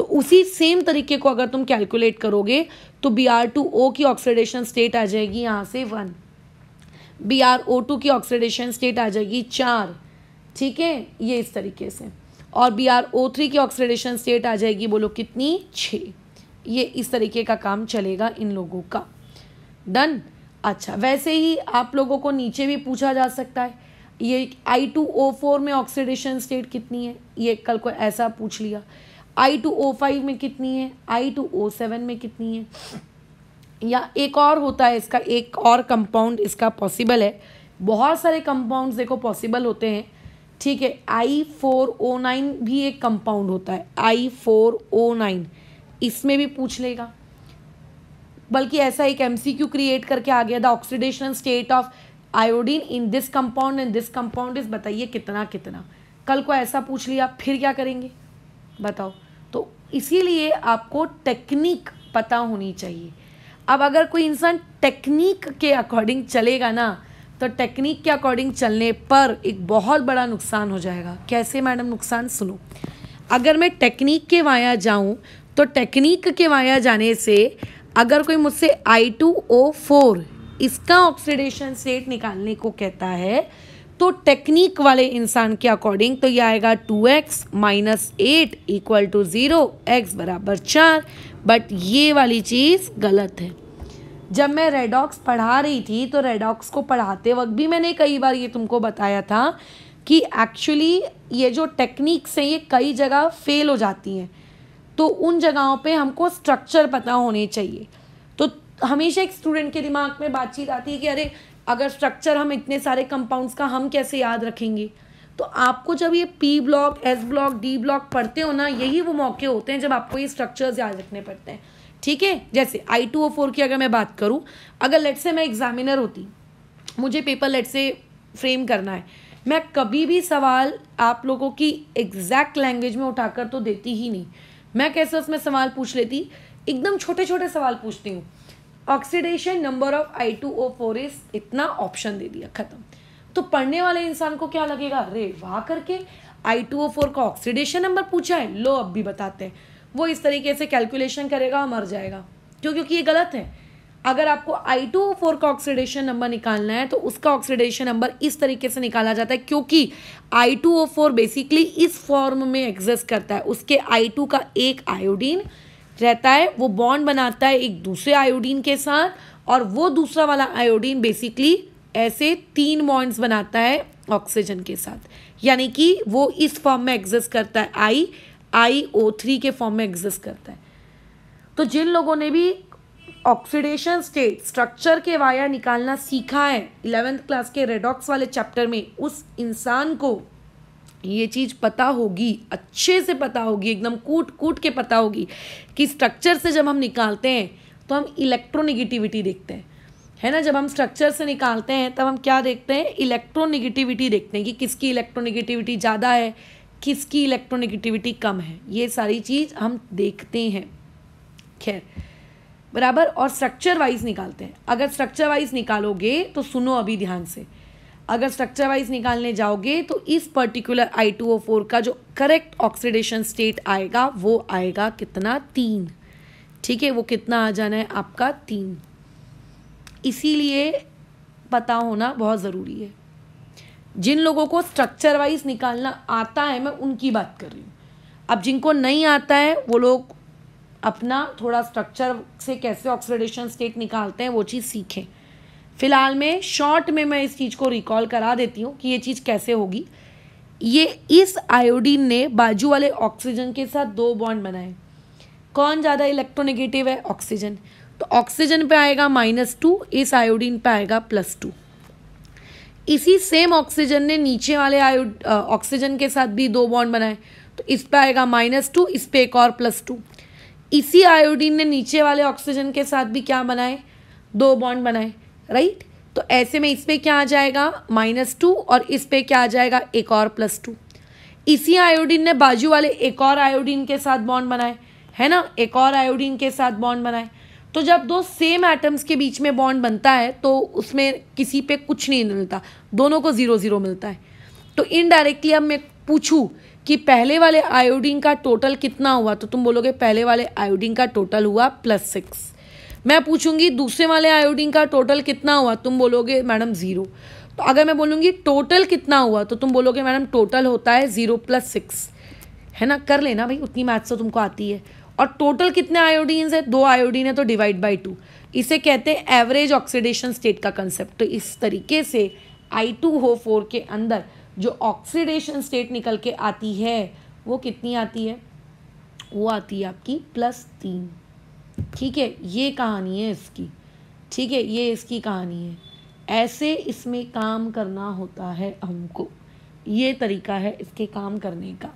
तो उसी सेम तरीके को अगर तुम कैलकुलेट करोगे तो बी आर टू ओ की ऑक्सीडेशन स्टेट आ जाएगी यहाँ से one B R O two की ऑक्सीडेशन स्टेट आ जाएगी चार ठीक है ये इस तरीके से और बी आर ओ थ्री की ऑक्सीडेशन स्टेट आ जाएगी बोलो कितनी छः ये इस तरीके का काम चलेगा इन लोगों का डन अच्छा वैसे ही आप लोगों को नीचे भी पूछा जा सकता है ये आई टू ओ फोर में ऑक्सीडेशन स्टेट कितनी है ये कल को ऐसा पूछ लिया आई टू ओ फाइव में कितनी है आई टू ओ सेवन में कितनी है या एक और होता है इसका एक और कंपाउंड इसका पॉसिबल है बहुत सारे कंपाउंड्स देखो पॉसिबल होते हैं ठीक है आई फोर ओ नाइन भी एक कंपाउंड होता है आई फोर ओ नाइन इसमें भी पूछ लेगा बल्कि ऐसा एक एम सी क्यू क्रिएट करके आ गया the oxidation state of iodine in this compound and this compound is बताइए कितना कितना कल को ऐसा पूछ लिया फिर क्या करेंगे बताओ तो इसीलिए आपको टेक्निक पता होनी चाहिए अब अगर कोई इंसान टेक्निक के अकॉर्डिंग चलेगा ना तो टेक्निक के अकॉर्डिंग चलने पर एक बहुत बड़ा नुकसान हो जाएगा कैसे मैडम नुकसान सुनो अगर मैं टेक्निक के वाया जाऊँ तो टेक्निक के वाया जाने से अगर कोई मुझसे आई टू ओ फोर इसका ऑक्सीडेशन स्टेट निकालने को कहता है तो टेक्निक वाले इंसान के अकॉर्डिंग तो ये आएगा two X minus eight equal to zero X बराबर चार बट ये वाली चीज़ गलत है जब मैं रेडॉक्स पढ़ा रही थी तो रेडॉक्स को पढ़ाते वक्त भी मैंने कई बार ये तुमको बताया था कि एक्चुअली ये जो टेक्निक्स हैं ये कई जगह फेल हो जाती हैं तो उन जगहों पे हमको स्ट्रक्चर पता होने चाहिए तो हमेशा एक स्टूडेंट के दिमाग में बातचीत आती है कि अरे अगर स्ट्रक्चर हम इतने सारे कंपाउंड्स का हम कैसे याद रखेंगे तो आपको जब ये P block S block D block पढ़ते हो ना यही वो मौके होते हैं जब आपको ये स्ट्रक्चर्स याद रखने पड़ते हैं ठीक है जैसे आई टू ओ फोर की अगर मैं बात करूँ अगर लेट से मैं एग्जामिनर होती मुझे पेपर लेट से फ्रेम करना है मैं कभी भी सवाल आप लोगों की एग्जैक्ट लैंग्वेज में उठाकर तो देती ही नहीं मैं कैसे उसमें सवाल पूछ लेती एकदम छोटे छोटे सवाल पूछती हूँ oxidation number of I two O four इस इतना ऑप्शन दे दिया खत्म तो पढ़ने वाले इंसान को क्या लगेगा अरे वाह करके आई टू ओ फोर का ऑक्सीडेशन नंबर पूछा है लो अब भी बताते हैं वो इस तरीके से कैलकुलेशन करेगा और मर जाएगा क्यों क्योंकि ये गलत है अगर आपको आई टू ओ फोर का ऑक्सीडेशन नंबर निकालना है तो उसका ऑक्सीडेशन नंबर इस तरीके से निकाला जाता है क्योंकि I two O four basically इस फॉर्म में एग्जिस्ट करता है उसके आई टू का एक आयोडीन रहता है वो बॉन्ड बनाता है एक दूसरे आयोडीन के साथ और वो दूसरा वाला आयोडीन बेसिकली ऐसे तीन बॉन्ड्स बनाता है ऑक्सीजन के साथ यानी कि वो इस फॉर्म में एग्जिस्ट करता है आई आई ओ थ्री के फॉर्म में एग्जिस्ट करता है तो जिन लोगों ने भी ऑक्सीडेशन स्टेट स्ट्रक्चर के वायर निकालना सीखा है इलेवेंथ क्लास के रेडॉक्स वाले चैप्टर में उस इंसान को ये चीज़ पता होगी अच्छे से पता होगी एकदम कूट कूट के पता होगी कि स्ट्रक्चर से जब हम निकालते हैं तो हम इलेक्ट्रोनिगेटिविटी देखते हैं है ना जब हम स्ट्रक्चर से निकालते हैं तब हम क्या देखते हैं इलेक्ट्रोनिगेटिविटी देखते हैं कि किसकी इलेक्ट्रोनिगेटिविटी ज़्यादा है किसकी इलेक्ट्रोनिगेटिविटी कम है ये सारी चीज़ हम देखते हैं खैर बराबर और स्ट्रक्चर वाइज निकालते हैं अगर स्ट्रक्चर वाइज निकालोगे तो सुनो अभी ध्यान से अगर स्ट्रक्चर वाइज निकालने जाओगे तो इस particular I two O four का जो करेक्ट ऑक्सीडेशन स्टेट आएगा वो आएगा कितना तीन ठीक है वो कितना आ जाना है आपका तीन इसीलिए पता होना बहुत ज़रूरी है जिन लोगों को स्ट्रक्चर वाइज निकालना आता है मैं उनकी बात कर रही हूँ अब जिनको नहीं आता है वो लोग अपना थोड़ा स्ट्रक्चर से कैसे ऑक्सीडेशन स्टेट निकालते हैं वो चीज़ सीखें फिलहाल में शॉर्ट में मैं इस चीज़ को रिकॉल करा देती हूँ कि ये चीज़ कैसे होगी ये इस आयोडीन ने बाजू वाले ऑक्सीजन के साथ दो बॉन्ड बनाए कौन ज़्यादा इलेक्ट्रोनेगेटिव है ऑक्सीजन तो ऑक्सीजन पे आएगा माइनस टू इस आयोडीन पे आएगा प्लस टू इसी सेम ऑक्सीजन ने नीचे वाले आयो ऑक्सीजन के साथ भी दो बॉन्ड बनाए तो इस पे आएगा माइनस टू इस पे एक और प्लस टू इसी आयोडीन ने नीचे वाले ऑक्सीजन के साथ भी क्या बनाए दो बॉन्ड बनाए राइट तो ऐसे में इस पर क्या आ जाएगा माइनस टू और इस पर क्या आ जाएगा एक और प्लस टू इसी आयोडीन ने बाजू वाले एक और आयोडीन के साथ बॉन्ड बनाए है ना एक और आयोडीन के साथ बॉन्ड बनाए तो जब दो सेम एटम्स के बीच में बॉन्ड बनता है तो उसमें किसी पे कुछ नहीं मिलता दोनों को ज़ीरो ज़ीरो मिलता है तो इनडायरेक्टली अब मैं पूछूँ कि पहले वाले आयोडीन का टोटल कितना हुआ तो तुम बोलोगे पहले वाले आयोडीन का टोटल हुआ प्लस सिक्स मैं पूछूंगी दूसरे वाले आयोडीन का टोटल कितना हुआ तुम बोलोगे मैडम ज़ीरो तो अगर मैं बोलूँगी टोटल कितना हुआ तो तुम बोलोगे मैडम टोटल होता है ज़ीरो प्लस सिक्स है ना कर लेना भाई उतनी मैथ्स तो तुमको आती है और टोटल कितने आयोडीन है दो आयोडीन है तो डिवाइड बाई टू इसे कहते हैं एवरेज ऑक्सीडेशन स्टेट का कंसेप्ट तो इस तरीके से आई टू हो फोर के अंदर जो ऑक्सीडेशन स्टेट निकल के आती है वो कितनी आती है वो आती है आपकी प्लस तीन ठीक है ये कहानी है इसकी ठीक है ये इसकी कहानी है ऐसे इसमें काम करना होता है हमको ये तरीका है इसके काम करने का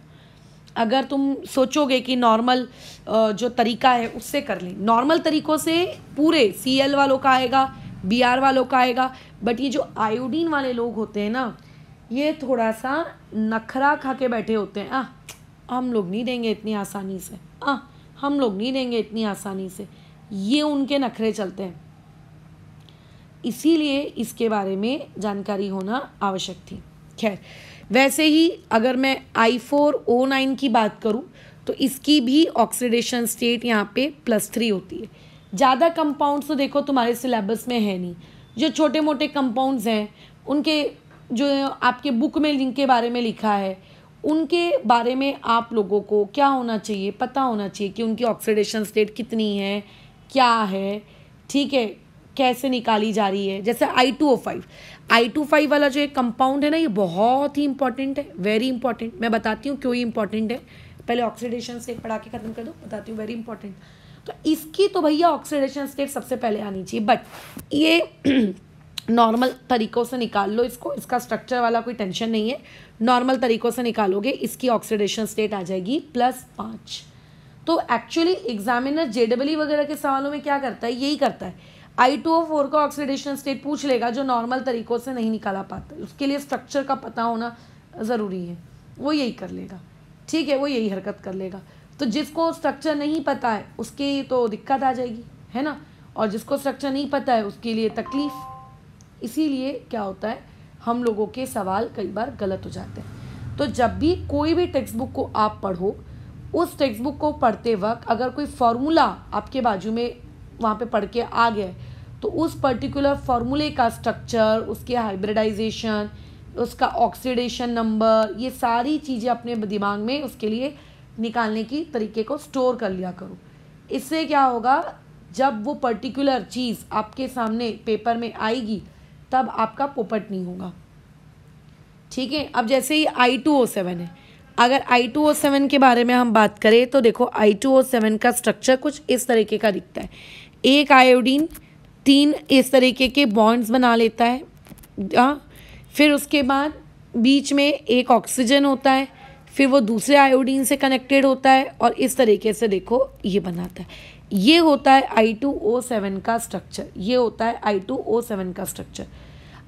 अगर तुम सोचोगे कि नॉर्मल जो तरीका है उससे कर लें नॉर्मल तरीक़ों से पूरे सी एल वालों का आएगा बी आर वालों का आएगा बट ये जो आयोडीन वाले लोग होते हैं ना ये थोड़ा सा नखरा खा के बैठे होते हैं आ हम लोग नहीं देंगे इतनी आसानी से आ हम लोग नहीं देंगे इतनी आसानी से ये उनके नखरे चलते हैं इसीलिए इसके बारे में जानकारी होना आवश्यक थी खैर वैसे ही अगर मैं आई फोर ओ नाइन की बात करूं तो इसकी भी ऑक्सीडेशन स्टेट यहाँ पे प्लस थ्री होती है ज़्यादा कंपाउंड्स तो देखो तुम्हारे सिलेबस में है नहीं जो छोटे मोटे कंपाउंड्स हैं उनके जो आपके बुक में जिनके बारे में लिखा है उनके बारे में आप लोगों को क्या होना चाहिए पता होना चाहिए कि उनकी ऑक्सीडेशन स्टेट कितनी है क्या है ठीक है कैसे निकाली जा रही है जैसे I two O five I two five वाला जो एक कंपाउंड है ना ये बहुत ही इंपॉर्टेंट है वेरी इंपॉर्टेंट मैं बताती हूँ क्यों ही इंपॉर्टेंट है पहले ऑक्सीडेशन स्टेट पढ़ा के ख़त्म कर दो बताती हूँ वेरी इंपॉर्टेंट तो इसकी तो भैया ऑक्सीडेशन स्टेट सबसे पहले आनी चाहिए बट ये नॉर्मल तरीक़ों से निकाल लो इसको इसका स्ट्रक्चर वाला कोई टेंशन नहीं है नॉर्मल तरीक़ों से निकालोगे इसकी ऑक्सीडेशन स्टेट आ जाएगी प्लस पाँच तो एक्चुअली एग्जामिनर जेडबली वगैरह के सवालों में क्या करता है यही करता है आई टू ओ फोर का ऑक्सीडेशन स्टेट पूछ लेगा जो नॉर्मल तरीक़ों से नहीं निकाला पाता उसके लिए स्ट्रक्चर का पता होना ज़रूरी है वो यही कर लेगा ठीक है वो यही हरकत कर लेगा तो जिसको स्ट्रक्चर नहीं पता है उसकी तो दिक्कत आ जाएगी है ना और जिसको स्ट्रक्चर नहीं पता है उसके लिए तकलीफ़ इसीलिए क्या होता है हम लोगों के सवाल कई बार गलत हो जाते हैं तो जब भी कोई भी टेक्स्ट बुक को आप पढ़ो उस टेक्स्ट बुक को पढ़ते वक्त अगर कोई फार्मूला आपके बाजू में वहाँ पे पढ़ के आ गया तो उस पर्टिकुलर फॉर्मूले का स्ट्रक्चर उसके हाइब्रिडाइजेशन उसका ऑक्सीडेशन नंबर ये सारी चीज़ें अपने दिमाग में उसके लिए निकालने की तरीके को स्टोर कर लिया करो इससे क्या होगा जब वो पर्टिकुलर चीज़ आपके सामने पेपर में आएगी तब आपका पोपट नहीं होगा ठीक है अब जैसे ही आई टू ओ सेवन है अगर आई टू ओ सेवन के बारे में हम बात करें तो देखो आई टू ओ सेवन का स्ट्रक्चर कुछ इस तरीके का दिखता है एक आयोडीन तीन इस तरीके के बॉन्ड्स बना लेता है आ? हाँ। फिर उसके बाद बीच में एक ऑक्सीजन होता है फिर वो दूसरे आयोडीन से कनेक्टेड होता है और इस तरीके से देखो ये बनाता है ये होता है आई टू ओ सेवन का स्ट्रक्चर ये होता है आई टू ओ सेवन का स्ट्रक्चर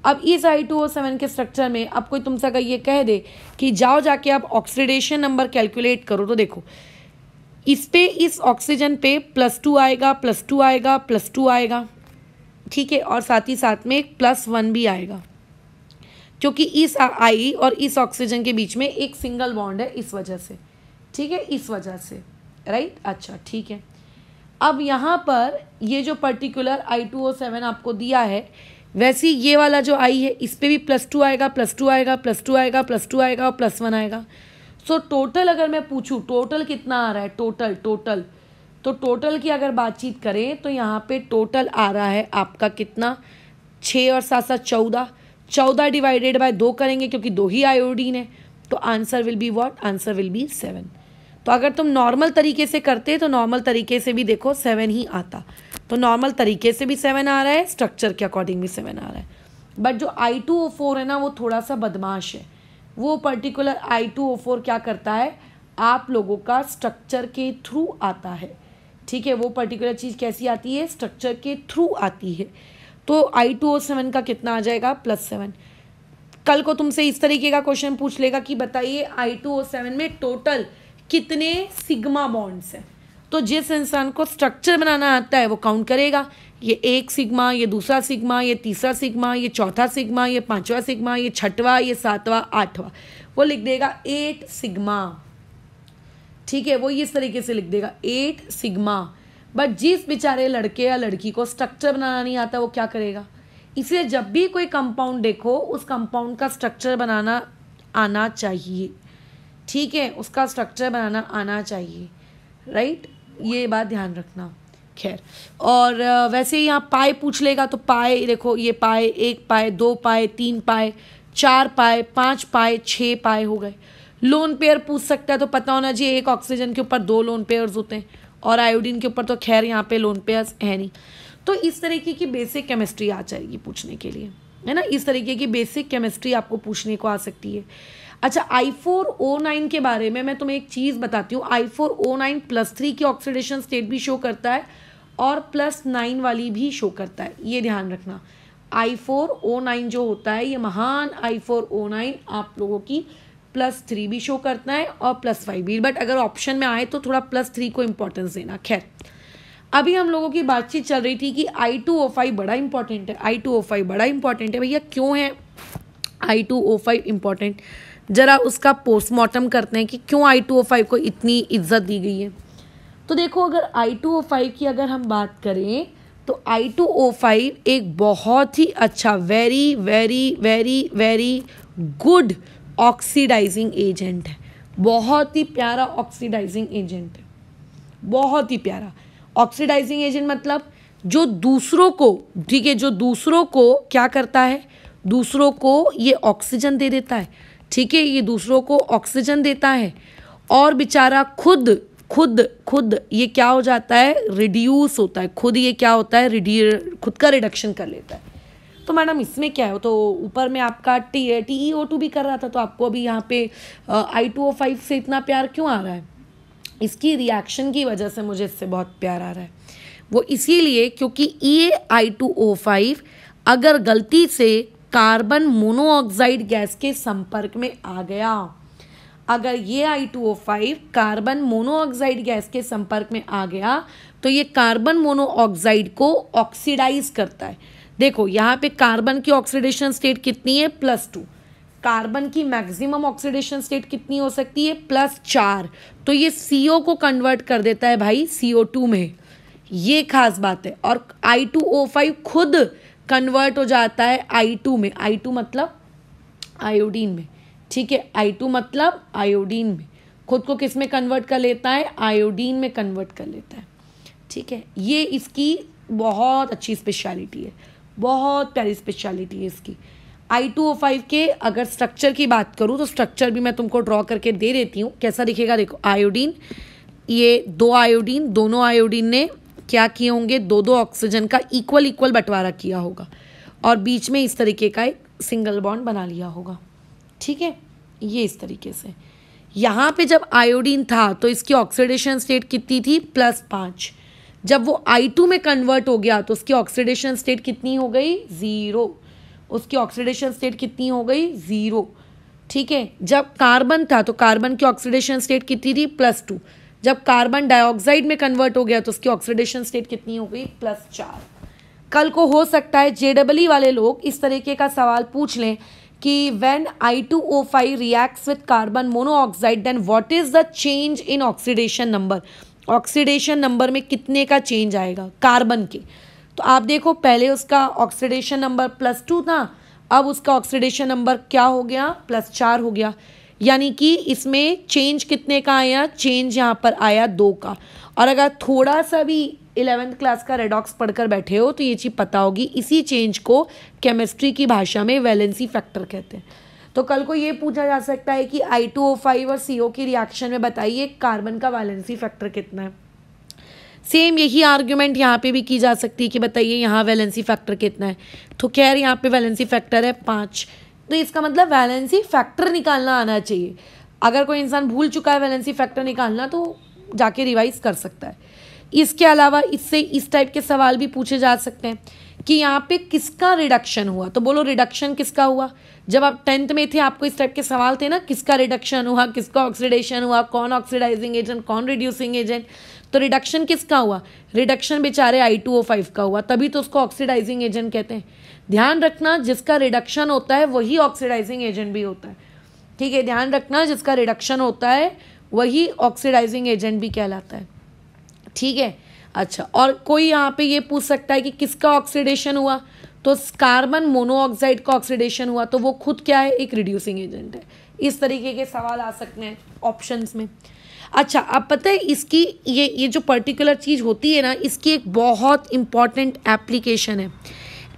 अब इस आई टू ओ सेवन के स्ट्रक्चर में अब कोई तुमसे अगर ये कह दे कि जाओ जाके आप ऑक्सीडेशन नंबर कैलकुलेट करो तो देखो इस पे इस ऑक्सीजन पे प्लस टू आएगा प्लस टू आएगा प्लस टू आएगा ठीक है और साथ ही साथ में एक प्लस वन भी आएगा क्योंकि इस आई और इस ऑक्सीजन के बीच में एक सिंगल बॉन्ड है इस वजह से ठीक है इस वजह से राइट अच्छा ठीक है अब यहाँ पर ये जो particular I two O seven आपको दिया है वैसे ही ये वाला जो आई है इस पर भी प्लस टू आएगा प्लस टू आएगा प्लस टू आएगा प्लस टू आएगा और प्लस वन आएगा सो so, टोटल अगर मैं पूछूँ टोटल कितना आ रहा है टोटल टोटल तो टोटल की अगर बातचीत करें तो यहाँ पे टोटल आ रहा है आपका कितना छः और सात सात चौदह चौदह डिवाइडेड बाय दो करेंगे क्योंकि दो ही आयोडीन है तो answer will be what answer will be seven तो अगर तुम नॉर्मल तरीके से करते तो नॉर्मल तरीके से भी देखो सेवन ही आता तो नॉर्मल तरीके से भी सेवन आ रहा है स्ट्रक्चर के अकॉर्डिंग भी सेवन आ रहा है बट जो आई टू ओ फोर है ना वो थोड़ा सा बदमाश है वो particular I two O four क्या करता है आप लोगों का स्ट्रक्चर के थ्रू आता है ठीक है वो पर्टिकुलर चीज़ कैसी आती है स्ट्रक्चर के थ्रू आती है तो आई टू ओ सेवन का कितना आ जाएगा प्लस सेवन कल को तुमसे इस तरीके का क्वेश्चन पूछ लेगा कि बताइए आई टू ओ सेवन में टोटल कितने सिग्मा बॉन्ड्स हैं तो जिस इंसान को स्ट्रक्चर बनाना आता है वो काउंट करेगा ये एक सिग्मा ये दूसरा सिग्मा ये तीसरा सिग्मा ये चौथा सिग्मा ये पांचवा सिग्मा ये छठवा ये सातवा आठवा वो लिख देगा एट सिग्मा ठीक है वो इस तरीके से लिख देगा एट सिग्मा बट जिस बेचारे लड़के या लड़की को स्ट्रक्चर बनाना नहीं आता वो क्या करेगा इसलिए जब भी कोई कंपाउंड देखो उस कंपाउंड का स्ट्रक्चर बनाना आना चाहिए ठीक है उसका स्ट्रक्चर बनाना आना चाहिए राइट ये बात ध्यान रखना खैर और वैसे यहाँ पाए पूछ लेगा तो पाए देखो ये पाए एक पाए दो पाए तीन पाए चार पाए पाँच पाए छः पाए हो गए लोन पेयर पूछ सकता है तो पता होना चाहिए एक ऑक्सीजन के ऊपर दो लोन पेयर्स होते हैं और आयोडीन के ऊपर तो खैर यहाँ पे लोन पेयर्स है नहीं तो इस तरीके की बेसिक केमिस्ट्री आ जाएगी पूछने के लिए है ना इस तरीके की बेसिक केमिस्ट्री आपको पूछने को आ सकती है अच्छा आई फोर ओ नाइन के बारे में मैं तुम्हें एक चीज़ बताती हूँ I four O nine plus three की ऑक्सीडेशन स्टेट भी शो करता है और प्लस नाइन वाली भी शो करता है ये ध्यान रखना आई फोर ओ नाइन जो होता है ये महान आई फोर ओ नाइन आप लोगों की प्लस थ्री भी शो करता है और प्लस फाइव भी बट अगर ऑप्शन में आए तो थोड़ा प्लस थ्री को इम्पोर्टेंस देना खैर अभी हम लोगों की बातचीत चल रही थी कि आई टू ओ फाइव बड़ा इंपॉर्टेंट है आई टू ओ फाइव बड़ा इंपॉर्टेंट है भैया क्यों है I two O five important ज़रा उसका पोस्टमार्टम करते हैं कि क्यों आई टू ओ फाइव को इतनी इज्जत दी गई है तो देखो अगर आई टू ओ फाइव की अगर हम बात करें तो आई टू ओ फाइव एक बहुत ही अच्छा very very very very good oxidising agent है बहुत ही प्यारा ऑक्सीडाइजिंग एजेंट है बहुत ही प्यारा ऑक्सीडाइजिंग एजेंट मतलब जो दूसरों को ठीक है जो दूसरों को क्या करता है दूसरों को ये ऑक्सीजन दे देता है ठीक है ये दूसरों को ऑक्सीजन देता है और बेचारा खुद खुद खुद ये क्या हो जाता है रिड्यूस होता है खुद ये क्या होता है रिड्यू खुद का रिडक्शन कर लेता है तो मैडम इसमें क्या है तो ऊपर में आपका T T E O two भी कर रहा था तो आपको अभी यहाँ पे आई टू ओ फाइव से इतना प्यार क्यों आ रहा है इसकी रिएक्शन की वजह से मुझे इससे बहुत प्यार आ रहा है वो इसीलिए क्योंकि ई ए आई टू ओ फाइव अगर गलती से कार्बन मोनोऑक्साइड गैस के संपर्क में आ गया अगर ये I two O five carbon monoxide gas के संपर्क में आ गया तो ये कार्बन मोनोऑक्साइड को ऑक्सीडाइज करता है देखो यहाँ पे कार्बन की ऑक्सीडेशन स्टेट कितनी है प्लस टू कार्बन की मैक्सिमम ऑक्सीडेशन स्टेट कितनी हो सकती है प्लस चार तो ये सी को कन्वर्ट कर देता है भाई सी में ये खास बात है और आई टू ओ फाइव खुद कन्वर्ट हो जाता है आई टू में आई टू मतलब आयोडीन में ठीक है आई टू मतलब आयोडीन में खुद को किस में कन्वर्ट कर लेता है आयोडीन में कन्वर्ट कर लेता है ठीक है ये इसकी बहुत अच्छी स्पेशलिटी है बहुत प्यारी स्पेशलिटी है इसकी आई टू ओ फाइव के अगर स्ट्रक्चर की बात करूँ तो स्ट्रक्चर भी मैं तुमको ड्रॉ करके दे देती हूँ कैसा दिखेगा देखो आयोडीन ये दो आयोडीन दोनों आयोडीन ने क्या किए होंगे दो दो ऑक्सीजन का इक्वल इक्वल बंटवारा किया होगा और बीच में इस तरीके का एक सिंगल बॉन्ड बना लिया होगा ठीक है ये इस तरीके से यहाँ पे जब आयोडीन था तो इसकी ऑक्सीडेशन स्टेट कितनी थी प्लस पाँच जब वो आई टू में कन्वर्ट हो गया तो उसकी ऑक्सीडेशन स्टेट कितनी हो गई ज़ीरो उसकी ऑक्सीडेशन स्टेट कितनी हो गई ज़ीरो ठीक है जब कार्बन था तो कार्बन की ऑक्सीडेशन स्टेट कितनी थी प्लस टू जब कार्बन डाइऑक्साइड में कन्वर्ट हो गया तो उसकी ऑक्सीडेशन स्टेट कितनी हो गई प्लस चार कल को हो सकता है जेडबली e वाले लोग इस तरीके का सवाल पूछ लें कि when I two O five reacts with carbon monoxide then what is the change in oxidation number oxidation number में कितने का चेंज आएगा कार्बन के तो आप देखो पहले उसका ऑक्सीडेशन नंबर प्लस टू था अब उसका ऑक्सीडेशन नंबर क्या हो गया प्लस चार हो गया यानी कि इसमें चेंज कितने का आया चेंज यहाँ पर आया दो का और अगर थोड़ा सा भी इलेवेंथ क्लास का रेडॉक्स पढ़कर बैठे हो तो ये चीज़ पता होगी इसी चेंज को केमिस्ट्री की भाषा में वैलेंसी फैक्टर कहते हैं तो कल को ये पूछा जा सकता है कि आई टू ओ फाइव और सी ओ की रिएक्शन में बताइए कार्बन का वैलेंसी फैक्टर कितना है सेम यही आर्ग्यूमेंट यहाँ पे भी की जा सकती है कि बताइए यहाँ वैलेंसी फैक्टर कितना है तो खैर यहाँ पे वैलेंसी फैक्टर है पाँच तो इसका मतलब वैलेंसी फैक्टर निकालना आना चाहिए अगर कोई इंसान भूल चुका है वैलेंसी फैक्टर निकालना तो जाके रिवाइज कर सकता है इसके अलावा इससे इस टाइप के सवाल भी पूछे जा सकते हैं कि यहाँ पे किसका रिडक्शन हुआ तो बोलो रिडक्शन किसका हुआ जब आप टेंथ में थे आपको इस टाइप के सवाल थे ना किसका रिडक्शन हुआ किसका ऑक्सीडेशन हुआ कौन ऑक्सीडाइजिंग एजेंट कौन रिड्यूसिंग एजेंट तो रिडक्शन किसका हुआ रिडक्शन बेचारे आई टू ओ फाइव का हुआ तभी तो उसको ऑक्सीडाइजिंग एजेंट कहते हैं ध्यान रखना जिसका रिडक्शन होता है वही ऑक्सीडाइजिंग एजेंट भी होता है ठीक है ध्यान रखना जिसका रिडक्शन होता है वही ऑक्सीडाइजिंग एजेंट भी कहलाता है ठीक है अच्छा और कोई यहाँ पे ये पूछ सकता है कि किसका ऑक्सीडेशन हुआ तो कार्बन मोनोऑक्साइड का ऑक्सीडेशन हुआ तो वो खुद क्या है एक रिड्यूसिंग एजेंट है इस तरीके के सवाल आ सकते हैं ऑप्शंस में अच्छा आप पता है इसकी ये ये जो पर्टिकुलर चीज़ होती है ना इसकी एक बहुत इम्पॉर्टेंट एप्लीकेशन है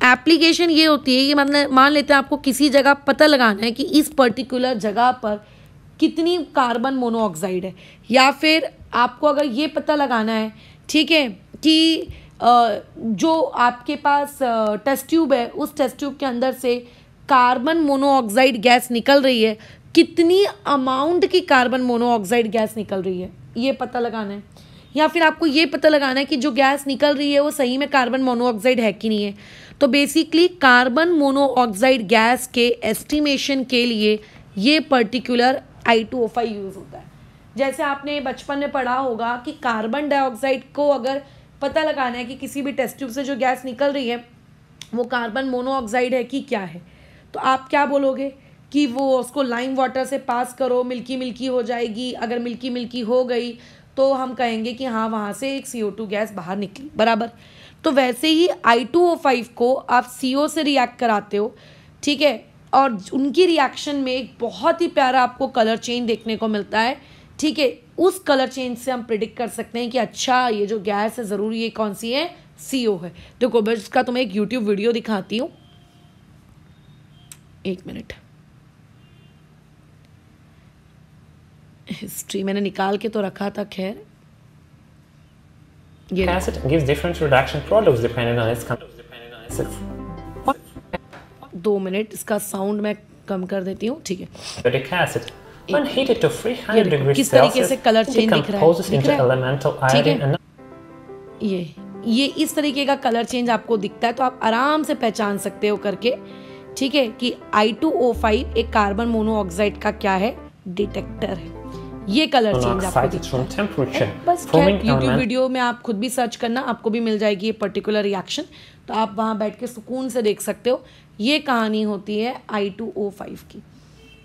एप्लीकेशन ये होती है कि मतलब मान लेते हैं आपको किसी जगह पता लगाना है कि इस पर्टिकुलर जगह पर कितनी कार्बन मोनोऑक्साइड है या फिर आपको अगर ये पता लगाना है ठीक है कि जो आपके पास टेस्ट ट्यूब है उस टेस्ट ट्यूब के अंदर से कार्बन मोनोऑक्साइड गैस निकल रही है कितनी अमाउंट की कार्बन मोनोऑक्साइड गैस निकल रही है ये पता लगाना है या फिर आपको ये पता लगाना है कि जो गैस निकल रही है वो सही में कार्बन मोनोऑक्साइड है कि नहीं है तो बेसिकली कार्बन मोनोऑक्साइड गैस के एस्टिमेशन के लिए ये particular I two O I use होता है जैसे आपने बचपन में पढ़ा होगा कि कार्बन डाइऑक्साइड को अगर पता लगाना है कि किसी भी टेस्ट ट्यूब से जो गैस निकल रही है वो कार्बन मोनोऑक्साइड है कि क्या है तो आप क्या बोलोगे कि वो उसको लाइम वाटर से पास करो मिल्की मिल्की हो जाएगी अगर मिल्की मिल्की हो गई तो हम कहेंगे कि हाँ वहाँ से एक सी गैस बाहर निकली बराबर तो वैसे ही आई टू ओ फाइव को आप सी ओ से रिएक्ट कराते हो ठीक है और उनकी रिएक्शन में एक बहुत ही प्यारा आपको कलर चेंज देखने को मिलता है ठीक है उस कलर चेंज से हम प्रिडिक्ट कर सकते हैं कि अच्छा ये जो गैस है ज़रूर ये कौन सी है सी ओ है देखो मैं इसका तुम्हें एक यूट्यूब वीडियो दिखाती हूँ एक मिनट हिस्ट्री मैंने निकाल के तो रखा था खैर You know. Acid gives different reduction products depending on its दो मिनट इसका साउंड मैं कम कर देती हूँ ठीक है When heated to 300 degrees किस तरीके से कलर चेंज दिख रहा है दिख रहा है ठीक ये ये इस तरीके का कलर चेंज आपको दिखता है तो आप आराम से पहचान सकते हो करके ठीक है कि I2O5 एक कार्बन मोनोऑक्साइड का क्या है डिटेक्टर है ये कलर चेंज आपको बस खैर यूट्यूब वीडियो में आप खुद भी सर्च करना आपको भी मिल जाएगी ये पर्टिकुलर रिएक्शन तो आप वहाँ बैठ के सुकून से देख सकते हो ये कहानी होती है आई टू ओ फाइव की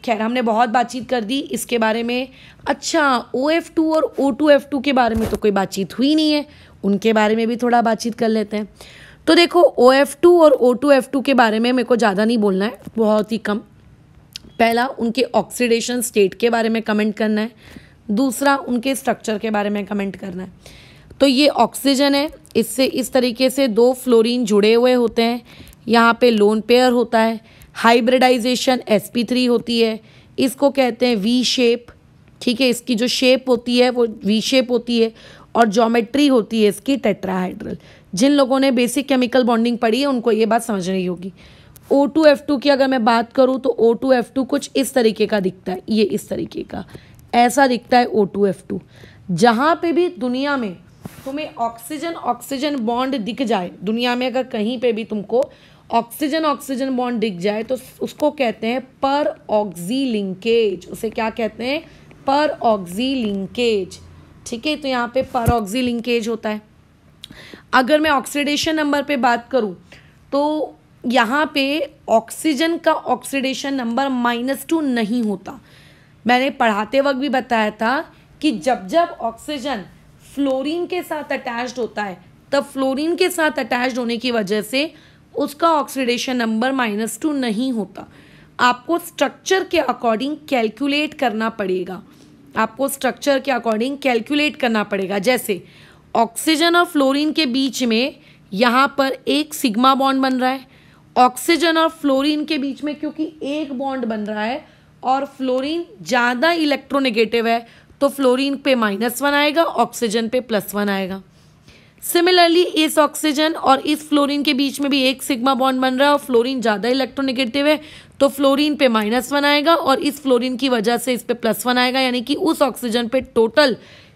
खैर हमने बहुत बातचीत कर दी इसके बारे में अच्छा ओ एफ टू और ओ टू एफ टू के बारे में तो कोई बातचीत हुई नहीं है उनके बारे में भी थोड़ा बातचीत कर लेते हैं तो देखो ओ एफ टू और ओ टू एफ टू के बारे में मेरे को ज़्यादा नहीं बोलना है बहुत ही कम पहला उनके ऑक्सीडेशन स्टेट के बारे में कमेंट करना है दूसरा उनके स्ट्रक्चर के बारे में कमेंट करना है तो ये ऑक्सीजन है इससे इस तरीके से दो फ्लोरीन जुड़े हुए होते हैं यहाँ पे लोन पेयर होता है हाइब्रिडाइजेशन एस पी थ्री होती है इसको कहते हैं वी शेप ठीक है इसकी जो शेप होती है वो वी शेप होती है और जोमेट्री होती है इसकी टेट्राहाइड्रल जिन लोगों ने बेसिक केमिकल बॉन्डिंग पढ़ी है उनको ये बात समझ रही होगी ओ टू एफ टू की अगर मैं बात करूँ तो ओ टू एफ टू कुछ इस तरीके का दिखता है ये इस तरीके का ऐसा दिखता है ओ टू एफ टू जहाँ पर भी दुनिया में तुम्हें ऑक्सीजन ऑक्सीजन बॉन्ड दिख जाए दुनिया में अगर कहीं पे भी तुमको ऑक्सीजन ऑक्सीजन बॉन्ड दिख जाए तो उसको कहते हैं पर ऑक्सी लिंकेज उसे क्या कहते हैं पर ऑक्सी लिंकेज ठीक है तो यहाँ पे पर ऑक्जी लिंकेज होता है अगर मैं ऑक्सीडेशन नंबर पे बात करूँ तो यहाँ पे ऑक्सीजन का ऑक्सीडेशन नंबर माइनस टू नहीं होता मैंने पढ़ाते वक्त भी बताया था कि जब जब ऑक्सीजन फ्लोरीन के साथ अटैच्ड होता है तब फ्लोरीन के साथ अटैच्ड होने की वजह से उसका ऑक्सीडेशन नंबर माइनस टू नहीं होता आपको स्ट्रक्चर के अकॉर्डिंग कैलकुलेट करना पड़ेगा आपको स्ट्रक्चर के अकॉर्डिंग कैलकुलेट करना पड़ेगा जैसे ऑक्सीजन और फ्लोरीन के बीच में यहाँ पर एक सिग्मा बॉन्ड बन रहा है ऑक्सीजन और फ्लोरीन के बीच में क्योंकि एक बॉन्ड बन रहा है और फ्लोरीन ज़्यादा इलेक्ट्रोनेगेटिव है तो फ्लोरीन पे माइनस वन आएगा ऑक्सीजन पे प्लस वन आएगा सिमिलरली इस ऑक्सीजन और इस फ्लोरीन के बीच में भी एक सिग्मा बॉन्ड बन रहा है और फ्लोरीन ज़्यादा इलेक्ट्रोनेगेटिव है तो फ्लोरीन पे माइनस वन आएगा और इस फ्लोरीन की वजह से इस पर प्लस वन आएगा यानी कि उस ऑक्सीजन पे टोटल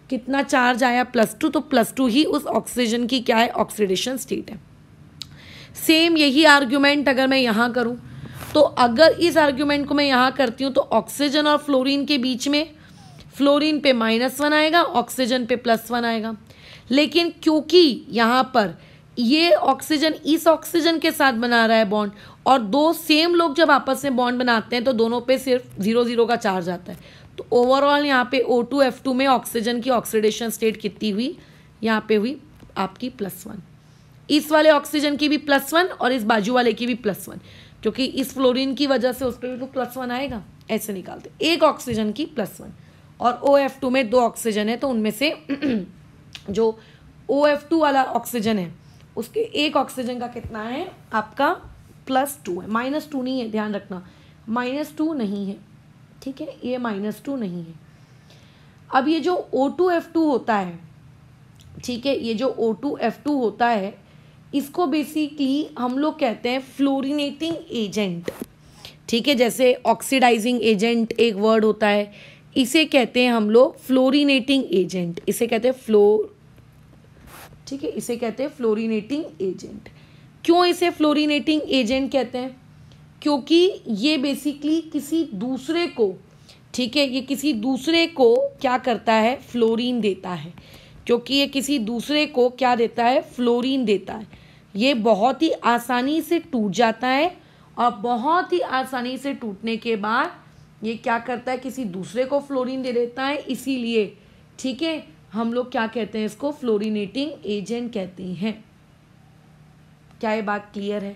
कितना चार्ज आया प्लस टू तो प्लस टू ही उस ऑक्सीजन की क्या है ऑक्सीडेशन स्टेट है सेम यही आर्ग्यूमेंट अगर मैं यहाँ करूँ तो अगर इस आर्ग्यूमेंट को मैं यहाँ करती हूँ तो ऑक्सीजन और फ्लोरीन के बीच में फ्लोरीन पे माइनस वन आएगा ऑक्सीजन पे प्लस वन आएगा लेकिन क्योंकि यहाँ पर ये ऑक्सीजन इस ऑक्सीजन के साथ बना रहा है बॉन्ड और दो सेम लोग जब आपस में बॉन्ड बनाते हैं तो दोनों पे सिर्फ जीरो जीरो का चार्ज आता है तो ओवरऑल यहाँ पे एफ टू में ऑक्सीजन की ऑक्सीडेशन स्टेट कितनी हुई यहाँ पे हुई आपकी प्लस वन इस वाले ऑक्सीजन की भी प्लस वन और इस बाजू वाले की भी प्लस वन क्योंकि इस फ्लोरीन की वजह से उस पर भी तो प्लस वन आएगा ऐसे निकालते एक ऑक्सीजन की प्लस वन और ओ एफ टू में दो ऑक्सीजन है तो उनमें से जो ओ एफ टू वाला ऑक्सीजन है उसके एक ऑक्सीजन का कितना है आपका प्लस टू है माइनस टू नहीं है ध्यान रखना माइनस टू नहीं है ठीक है ये माइनस टू नहीं है अब ये जो ओ टू एफ टू होता है ठीक है ये जो ओ टू एफ टू होता है इसको बेसिकली हम लोग कहते हैं फ्लोरिनेटिंग एजेंट ठीक है जैसे ऑक्सीडाइजिंग एजेंट एक वर्ड होता है इसे कहते हैं हम लोग फ्लोरिनेटिंग एजेंट इसे कहते हैं फ्लोर ठीक है इसे कहते हैं फ्लोरिनेटिंग एजेंट क्यों इसे फ्लोरिनेटिंग एजेंट कहते हैं क्योंकि ये बेसिकली किसी दूसरे को ठीक है ये किसी दूसरे को क्या करता है फ्लोरीन देता है क्योंकि ये किसी दूसरे को क्या देता है फ्लोरीन देता है ये बहुत ही आसानी से टूट जाता है और बहुत ही आसानी से टूटने के बाद ये क्या करता है किसी दूसरे को फ्लोरीन दे देता है इसीलिए ठीक है हम लोग क्या कहते हैं इसको फ्लोरिनेटिंग एजेंट कहते हैं क्या ये बात क्लियर है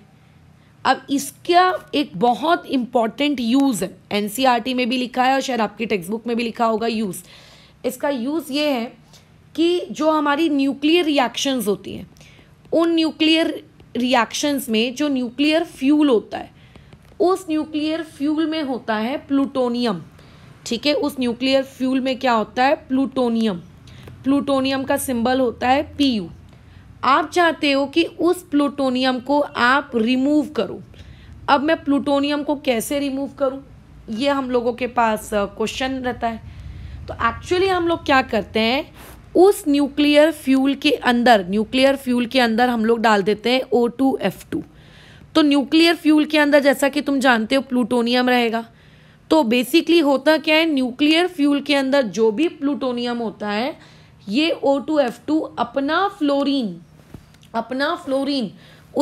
अब इसका एक बहुत इंपॉर्टेंट यूज़ है एनसीईआरटी में भी लिखा है और शायद आपके टेक्स्ट बुक में भी लिखा होगा यूज़ इसका यूज़ ये है कि जो हमारी न्यूक्लियर रिएक्शंस होती हैं उन न्यूक्लियर रिएक्शंस में जो न्यूक्लियर फ्यूल होता है उस न्यूक्लियर फ्यूल में होता है प्लूटोनियम ठीक है उस न्यूक्लियर फ्यूल में क्या होता है प्लूटोनियम प्लूटोनियम का सिंबल होता है पी यू आप चाहते हो कि उस प्लूटोनियम को आप रिमूव करो अब मैं प्लूटोनियम को कैसे रिमूव करूँ ये हम लोगों के पास क्वेश्चन uh, रहता है तो एक्चुअली हम लोग क्या करते हैं उस न्यूक्लियर फ्यूल के अंदर न्यूक्लियर फ्यूल के अंदर हम लोग डाल देते हैं ओ टू एफ टू तो न्यूक्लियर फ्यूल के अंदर जैसा कि तुम जानते हो प्लूटोनियम रहेगा तो बेसिकली होता क्या है न्यूक्लियर फ्यूल के अंदर जो भी प्लूटोनियम होता है ये ओ टू एफ टू अपना फ्लोरीन अपना फ्लोरीन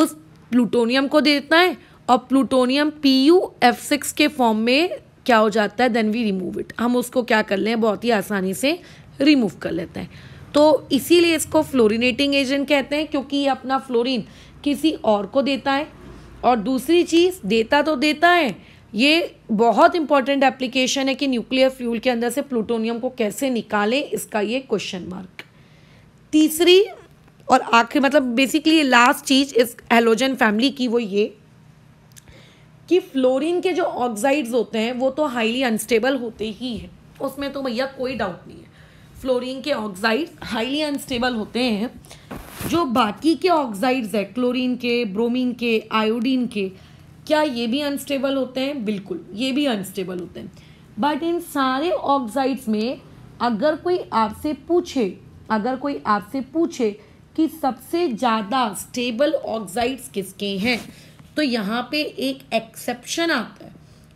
उस प्लूटोनियम को दे देता है और plutonium P U F six के फॉर्म में क्या हो जाता है देन वी रिमूव इट हम उसको क्या कर लें बहुत ही आसानी से रिमूव कर लेते हैं तो इसीलिए इसको फ्लोरिनेटिंग एजेंट कहते हैं क्योंकि ये अपना फ्लोरीन किसी और को देता है और दूसरी चीज़ देता तो देता है ये बहुत इंपॉर्टेंट एप्लीकेशन है कि न्यूक्लियर फ्यूल के अंदर से प्लूटोनियम को कैसे निकालें इसका ये क्वेश्चन मार्क तीसरी और आखिर मतलब बेसिकली लास्ट चीज़ इस एलोजन फैमिली की वो ये कि फ्लोरीन के जो ऑक्साइड्स होते हैं वो तो हाईली अनस्टेबल होते ही हैं उसमें तो भैया कोई डाउट नहीं है फ्लोरीन के ऑक्साइड हाईली अनस्टेबल होते हैं जो बाकी के ऑक्साइड्स है क्लोरीन के ब्रोमीन के आयोडीन के क्या ये भी अनस्टेबल होते हैं बिल्कुल ये भी अनस्टेबल होते हैं बट इन सारे ऑक्साइड्स में अगर कोई आपसे पूछे अगर कोई आपसे पूछे कि सबसे ज़्यादा स्टेबल ऑक्साइड्स किसके हैं तो यहाँ पे एक एक्सेप्शन आता है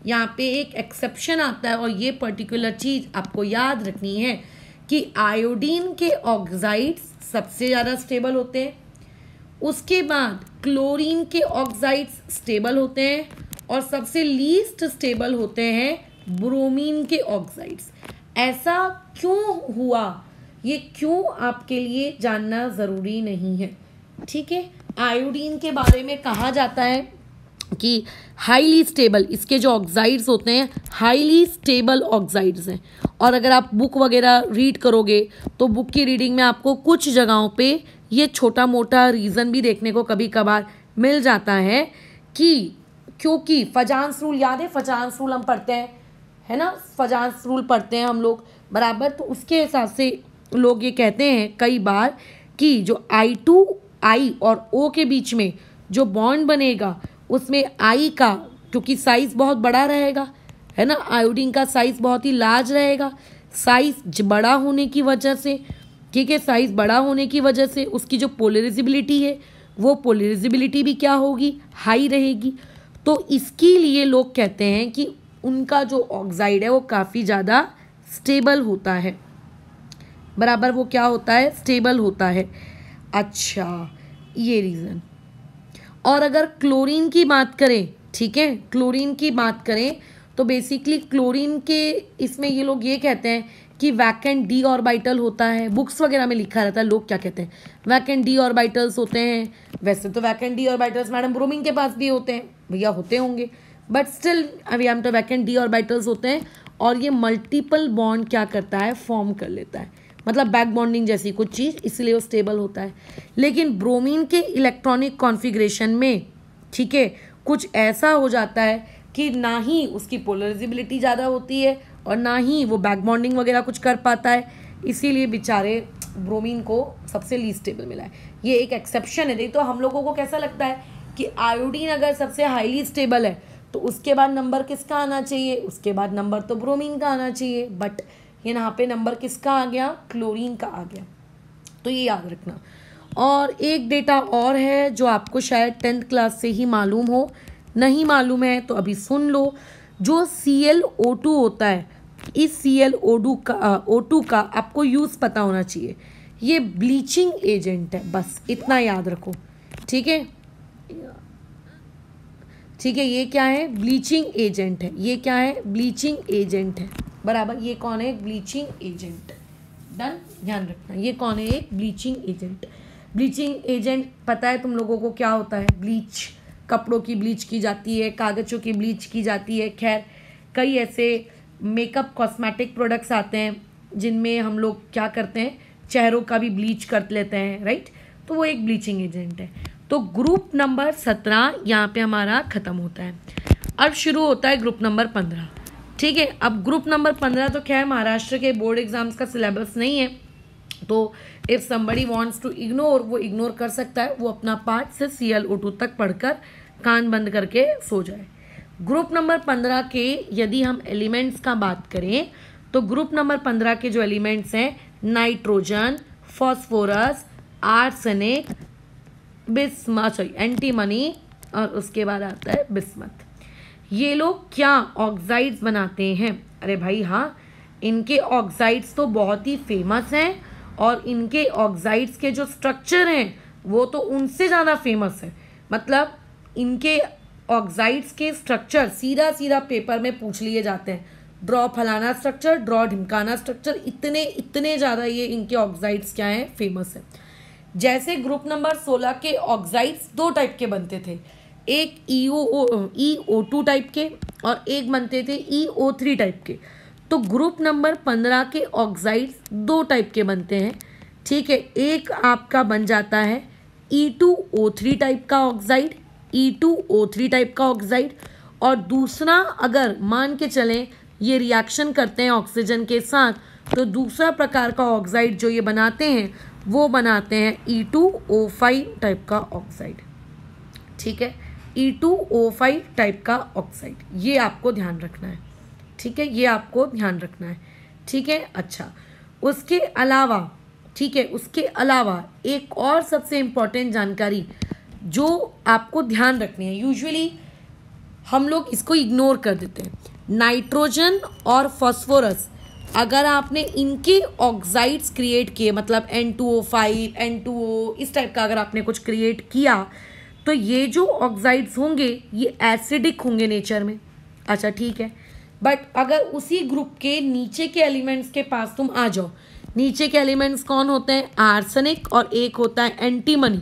यहाँ पे एक एक्सेप्शन आता है और ये पर्टिकुलर चीज़ आपको याद रखनी है कि आयोडीन के ऑक्साइड्स सबसे ज़्यादा स्टेबल होते हैं उसके बाद क्लोरीन के ऑक्साइड्स स्टेबल होते हैं और सबसे लीस्ट स्टेबल होते हैं ब्रोमीन के ऑक्साइड्स ऐसा क्यों हुआ ये क्यों आपके लिए जानना ज़रूरी नहीं है ठीक है आयोडीन के बारे में कहा जाता है कि हाईली स्टेबल इसके जो ऑक्साइड्स होते हैं हाईली स्टेबल ऑक्साइड्स हैं और अगर आप बुक वगैरह रीड करोगे तो बुक की रीडिंग में आपको कुछ जगहों पे ये छोटा मोटा रीज़न भी देखने को कभी कभार मिल जाता है कि क्योंकि फजांस रूल याद है फजांस रूल हम पढ़ते हैं है ना फजांस रूल पढ़ते हैं हम लोग बराबर तो उसके हिसाब से लोग ये कहते हैं कई बार कि जो आई टू आई और ओ के बीच में जो बॉन्ड बनेगा उसमें आई का क्योंकि साइज़ बहुत बड़ा रहेगा है ना आयोडीन का साइज बहुत ही लार्ज रहेगा साइज बड़ा होने की वजह से ठीक है साइज बड़ा होने की वजह से उसकी जो पोलरिजिबिलिटी है वो पोलरिजिबिलिटी भी क्या होगी हाई रहेगी तो इसके लिए लोग कहते हैं कि उनका जो ऑक्साइड है वो काफ़ी ज़्यादा स्टेबल होता है बराबर वो क्या होता है स्टेबल होता है अच्छा ये रीज़न और अगर क्लोरीन की बात करें ठीक है क्लोरीन की बात करें तो बेसिकली क्लोरीन के इसमें ये लोग ये कहते हैं कि वैकेंट डी ऑर्बिटल होता है बुक्स वगैरह में लिखा रहता है लोग क्या कहते हैं वैकेंट डी ऑर्बिटल्स होते हैं वैसे तो vacant D orbitals madam bromine के पास भी होते हैं भैया होते होंगे बट स्टिल अभी हम तो वैकेंट डी ऑर्बिटल्स होते हैं और ये मल्टीपल बॉन्ड क्या करता है फॉर्म कर लेता है मतलब बैक बॉन्डिंग जैसी कुछ चीज़ इसलिए वो स्टेबल होता है लेकिन ब्रोमीन के इलेक्ट्रॉनिक कॉन्फिग्रेशन में ठीक है कुछ ऐसा हो जाता है कि ना ही उसकी पोलरिजिबिलिटी ज़्यादा होती है और ना ही वो बैक बॉन्डिंग वगैरह कुछ कर पाता है इसीलिए बेचारे ब्रोमीन को सबसे लीज स्टेबल मिला है ये एक एक्सेप्शन है नहीं तो हम लोगों को कैसा लगता है कि आयोडीन अगर सबसे हाईली स्टेबल है तो उसके बाद नंबर किसका आना चाहिए उसके बाद नंबर तो ब्रोमीन का आना चाहिए बट ये यहाँ पे नंबर किसका आ गया क्लोरीन का आ गया तो ये याद रखना और एक डेटा और है जो आपको शायद टेंथ क्लास से ही मालूम हो नहीं मालूम है तो अभी सुन लो जो सी एल ओ टू होता है इस सी एल ओ टू का ओ टू का आपको यूज़ पता होना चाहिए ये ब्लीचिंग एजेंट है बस इतना याद रखो ठीक है ठीक है ये क्या है ब्लीचिंग एजेंट है ये क्या है ब्लीचिंग एजेंट है बराबर ये कौन है ब्लीचिंग एजेंट डन ध्यान रखना ये कौन है एक ब्लीचिंग एजेंट ब्लीचिंग एजेंट पता है तुम लोगों को क्या होता है ब्लीच कपड़ों की ब्लीच की जाती है कागज़ों की ब्लीच की जाती है खैर कई ऐसे मेकअप कॉस्मेटिक प्रोडक्ट्स आते हैं जिनमें हम लोग क्या करते हैं चेहरों का भी ब्लीच कर लेते हैं राइट तो वो एक ब्लीचिंग एजेंट है तो ग्रुप नंबर सत्रह यहाँ पे हमारा ख़त्म होता है अब शुरू होता है ग्रुप नंबर पंद्रह ठीक है अब ग्रुप नंबर पंद्रह तो क्या है महाराष्ट्र के बोर्ड एग्ज़ाम्स का सिलेबस नहीं है तो if somebody wants to ignore वो इग्नोर कर सकता है वो अपना पार्ट से सी एल ओ टू तक पढ़कर कान बंद करके सो जाए ग्रुप नंबर पंद्रह के यदि हम एलिमेंट्स का बात करें तो ग्रुप नंबर पंद्रह के जो एलिमेंट्स हैं नाइट्रोजन फॉस्फोरस आर्सेनिक बिस्म सॉरी एंटीमनी और उसके बाद आता है बिस्मत ये लोग क्या ऑक्साइड्स बनाते हैं अरे भाई हाँ इनके ऑक्साइड्स तो बहुत ही फेमस हैं और इनके ऑक्साइड्स के जो स्ट्रक्चर हैं वो तो उनसे ज़्यादा फेमस है मतलब इनके ऑक्साइड्स के स्ट्रक्चर सीधा सीधा पेपर में पूछ लिए जाते हैं ड्रॉ फलाना स्ट्रक्चर ड्रॉ ढिमकाना स्ट्रक्चर इतने इतने ज़्यादा ये इनके ऑक्साइड्स क्या हैं फेमस हैं जैसे ग्रुप नंबर सोलह के ऑक्साइड्स दो टाइप के बनते थे एक ई ओ ई ओ टू टाइप के और एक बनते थे ई ओ थ्री टाइप के तो ग्रुप नंबर पंद्रह के ऑक्साइड्स दो टाइप के बनते हैं ठीक है एक आपका बन जाता है E two O three type का oxide E two O three type का ऑक्साइड और दूसरा अगर मान के चलें ये रिएक्शन करते हैं ऑक्सीजन के साथ तो दूसरा प्रकार का ऑक्साइड जो ये बनाते हैं वो बनाते हैं E two O five type का ऑक्साइड ठीक है E two O five type का ऑक्साइड ये आपको ध्यान रखना है ठीक है ये आपको ध्यान रखना है ठीक है अच्छा उसके अलावा ठीक है उसके अलावा एक और सबसे इम्पॉर्टेंट जानकारी जो आपको ध्यान रखनी है यूजुअली हम लोग इसको इग्नोर कर देते हैं नाइट्रोजन और फॉस्फोरस अगर आपने इनके ऑक्साइड्स क्रिएट किए मतलब N2O5, N2O इस टाइप का अगर आपने कुछ क्रिएट किया तो ये जो ऑक्साइड्स होंगे ये एसिडिक होंगे नेचर में अच्छा ठीक है बट अगर उसी ग्रुप के नीचे के एलिमेंट्स के पास तुम आ जाओ नीचे के एलिमेंट्स कौन होते हैं आर्सनिक और एक होता है एंटीमनी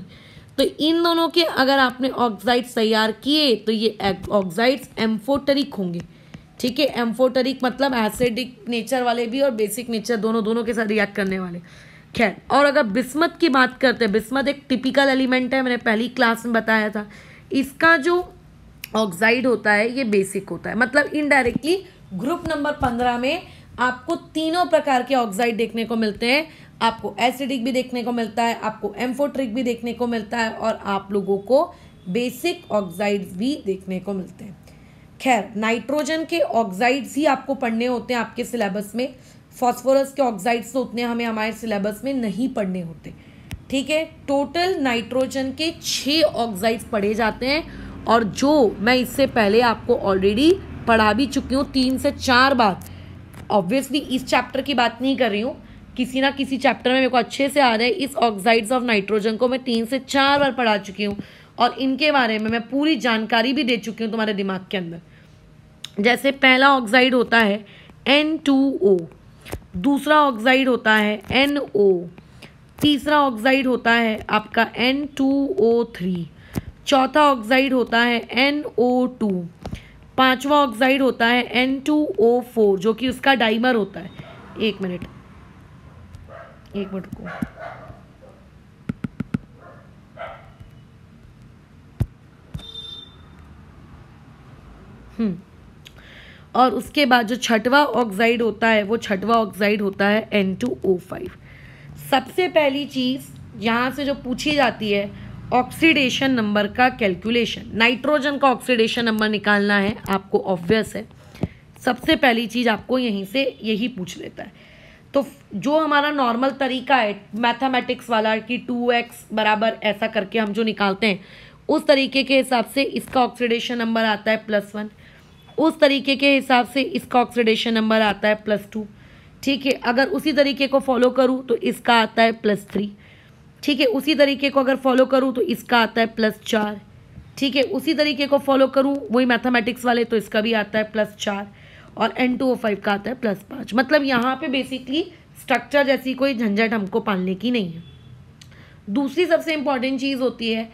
तो इन दोनों के अगर आपने ऑक्साइड्स तैयार किए तो ये ऑक्साइड्स एम्फोटरिक होंगे ठीक है एम्फोटरिक मतलब एसिडिक नेचर वाले भी और बेसिक नेचर दोनों दोनों के साथ रिएक्ट करने वाले खैर और अगर बिस्मत की बात करते हैं बिस्मत एक टिपिकल एलिमेंट है मैंने पहली क्लास में बताया था इसका जो ऑक्साइड होता है ये बेसिक होता है मतलब इनडायरेक्टली ग्रुप नंबर पंद्रह में आपको तीनों प्रकार के ऑक्साइड देखने को मिलते हैं आपको एसिडिक भी देखने को मिलता है आपको एम्फोट्रिक भी देखने को मिलता है और आप लोगों को बेसिक ऑक्साइड्स भी देखने को मिलते हैं खैर नाइट्रोजन के ऑक्साइड्स ही आपको पढ़ने होते हैं आपके सिलेबस में फॉस्फोरस के ऑक्साइड्स तो उतने हमें हमारे सिलेबस में नहीं पढ़ने होते ठीक है टोटल नाइट्रोजन के छः ऑक्साइड्स पढ़े जाते हैं और जो मैं इससे पहले आपको ऑलरेडी पढ़ा भी चुकी हूँ तीन से चार बार ऑब्वियसली इस चैप्टर की बात नहीं कर रही हूँ किसी ना किसी चैप्टर में मेरे को अच्छे से आ रहे हैं इस ऑक्साइड्स ऑफ नाइट्रोजन को मैं तीन से चार बार पढ़ा चुकी हूँ और इनके बारे में मैं पूरी जानकारी भी दे चुकी हूँ तुम्हारे दिमाग के अंदर जैसे पहला ऑक्साइड होता है एन टू ओ दूसरा ऑक्साइड होता है एन ओ तीसरा ऑक्साइड होता है आपका एन टू ओ थ्री चौथा ऑक्साइड होता है एन ओ टू पाँचवा ऑक्साइड होता है एन टू ओ फोर जो कि उसका डाइमर होता है एक मिनट एक मिनट को हम्म. और उसके बाद जो छठवा ऑक्साइड होता है वो छठवा ऑक्साइड होता है एन टू ओ फाइव सबसे पहली चीज़ यहाँ से जो पूछी जाती है ऑक्सीडेशन नंबर का कैलकुलेशन नाइट्रोजन का ऑक्सीडेशन नंबर निकालना है आपको ऑब्वियस है सबसे पहली चीज़ आपको यहीं से यही पूछ लेता है तो जो हमारा नॉर्मल तरीका है मैथमेटिक्स वाला कि टू एक्स बराबर ऐसा करके हम जो निकालते हैं उस तरीके के हिसाब से इसका ऑक्सीडेशन नंबर आता है प्लस वन उस तरीके के हिसाब से इसका ऑक्सीडेशन नंबर आता है प्लस टू ठीक है अगर उसी तरीके को फॉलो करूँ तो इसका आता है प्लस थ्री ठीक है उसी तरीके को अगर फॉलो करूँ तो इसका आता है प्लस चार ठीक है उसी तरीके को फॉलो करूँ वही मैथमेटिक्स वाले तो इसका भी आता है प्लस चार और एन टू ओ फाइव का आता है प्लस पाँच मतलब यहाँ पे बेसिकली स्ट्रक्चर जैसी कोई झंझट हमको पालने की नहीं है दूसरी सबसे इम्पॉर्टेंट चीज़ होती है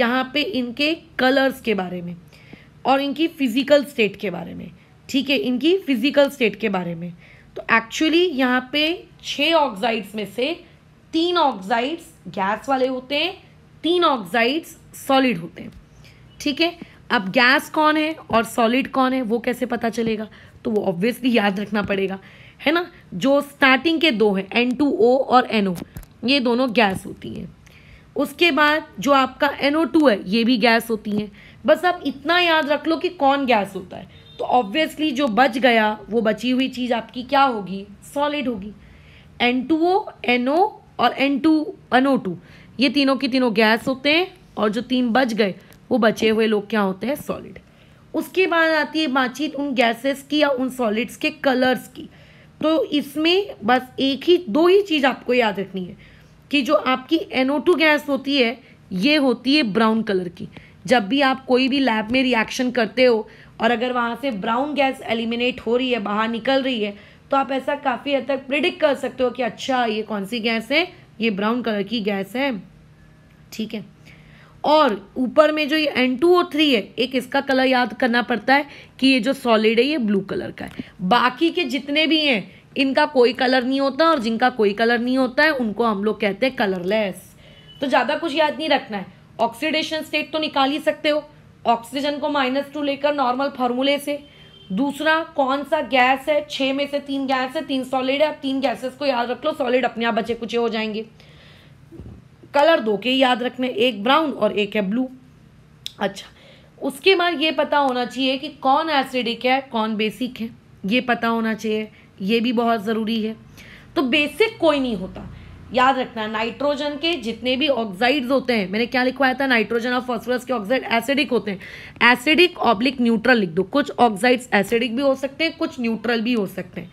यहाँ पे इनके कलर्स के बारे में और इनकी फिज़िकल स्टेट के बारे में ठीक है इनकी फिज़िकल स्टेट के बारे में तो एक्चुअली यहाँ पे छः ऑक्साइड्स में से तीन ऑक्साइड्स गैस वाले होते हैं तीन ऑक्साइड्स सॉलिड होते हैं ठीक है अब गैस कौन है और सॉलिड कौन है वो कैसे पता चलेगा तो वो ऑब्वियसली याद रखना पड़ेगा है ना जो स्टार्टिंग के दो हैं एन टू ओ और एन ओ ये दोनों गैस होती हैं उसके बाद जो आपका एन ओ टू है ये भी गैस होती हैं बस आप इतना याद रख लो कि कौन गैस होता है तो ऑब्वियसली जो बच गया वो बची हुई चीज़ आपकी क्या होगी सॉलिड होगी N two O N O और एन टू एनओ टू ये तीनों के तीनों गैस होते हैं और जो तीन बच गए वो बचे हुए लोग क्या होते हैं सॉलिड उसके बाद आती है बातचीत उन गैसेस की या उन सॉलिड्स के कलर्स की तो इसमें बस एक ही दो ही चीज़ आपको याद रखनी है कि जो आपकी NO2 गैस होती है ये होती है ब्राउन कलर की जब भी आप कोई भी लैब में रिएक्शन करते हो और अगर वहाँ से ब्राउन गैस एलिमिनेट हो रही है बाहर निकल रही है तो आप ऐसा काफ़ी हद तक प्रिडिक्ट कर सकते हो कि अच्छा ये कौन सी गैस है ये ब्राउन कलर की गैस है ठीक है और ऊपर में जो ये एन टू ओ थ्री है एक इसका कलर याद करना पड़ता है कि ये जो सॉलिड है ये ब्लू कलर का है बाकी के जितने भी हैं इनका कोई कलर नहीं होता और जिनका कोई कलर नहीं होता है उनको हम लोग कहते हैं कलरलेस तो ज़्यादा कुछ याद नहीं रखना है ऑक्सीडेशन स्टेट तो निकाल ही सकते हो ऑक्सीजन को माइनस टू लेकर नॉर्मल फॉर्मूले से दूसरा कौन सा गैस है छह में से तीन गैस है तीन सॉलिड है आप तीन गैसेस को याद रख लो सॉलिड अपने आप बचे कुचे हो जाएंगे कलर दो के याद रखने एक ब्राउन और एक है ब्लू अच्छा उसके बाद ये पता होना चाहिए कि कौन एसिडिक है कौन बेसिक है ये पता होना चाहिए ये भी बहुत ज़रूरी है तो बेसिक कोई नहीं होता याद रखना नाइट्रोजन के जितने भी ऑक्साइड्स होते हैं मैंने क्या लिखवाया था नाइट्रोजन और फॉस्फोरस के ऑक्साइड एसिडिक होते हैं एसिडिक ऑब्लिक न्यूट्रल लिख दो कुछ ऑक्साइड्स एसिडिक भी हो सकते हैं कुछ न्यूट्रल भी हो सकते हैं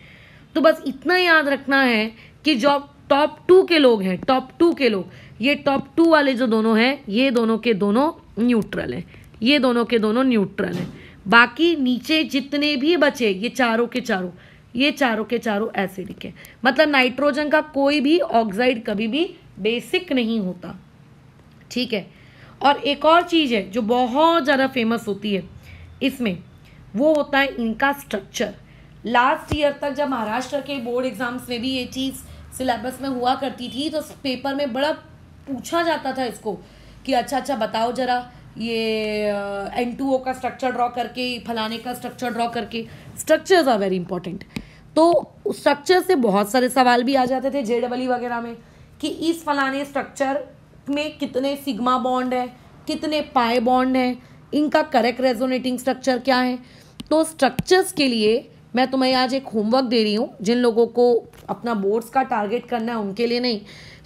तो बस इतना याद रखना है कि जो टॉप टू के लोग हैं टॉप टू के लोग ये टॉप टू वाले जो दोनों हैं ये दोनों के दोनों न्यूट्रल हैं ये दोनों के दोनों न्यूट्रल हैं बाकी नीचे जितने भी बचे ये चारों के चारों ये चारों के चारों एसिडिक है मतलब नाइट्रोजन का कोई भी ऑक्साइड कभी भी बेसिक नहीं होता ठीक है और एक और चीज़ है जो बहुत ज़्यादा फेमस होती है इसमें वो होता है इनका स्ट्रक्चर लास्ट ईयर तक जब महाराष्ट्र के बोर्ड एग्जाम्स में भी ये चीज़ सिलेबस में हुआ करती थी तो पेपर में बड़ा पूछा जाता था इसको कि अच्छा अच्छा बताओ जरा ये एन टू ओ का स्ट्रक्चर ड्रॉ करके फलाने का स्ट्रक्चर ड्रॉ करके स्ट्रक्चर्स आर वेरी इंपॉर्टेंट तो स्ट्रक्चर से बहुत सारे सवाल भी आ जाते थे जे डबल वगैरह में कि इस फलाने स्ट्रक्चर में कितने सिग्मा बॉन्ड है कितने पाए बॉन्ड हैं इनका करेक्ट रेजोनेटिंग स्ट्रक्चर क्या है तो स्ट्रक्चर्स के लिए मैं तुम्हें आज एक होमवर्क दे रही हूँ जिन लोगों को अपना बोर्ड्स का टारगेट करना है उनके लिए नहीं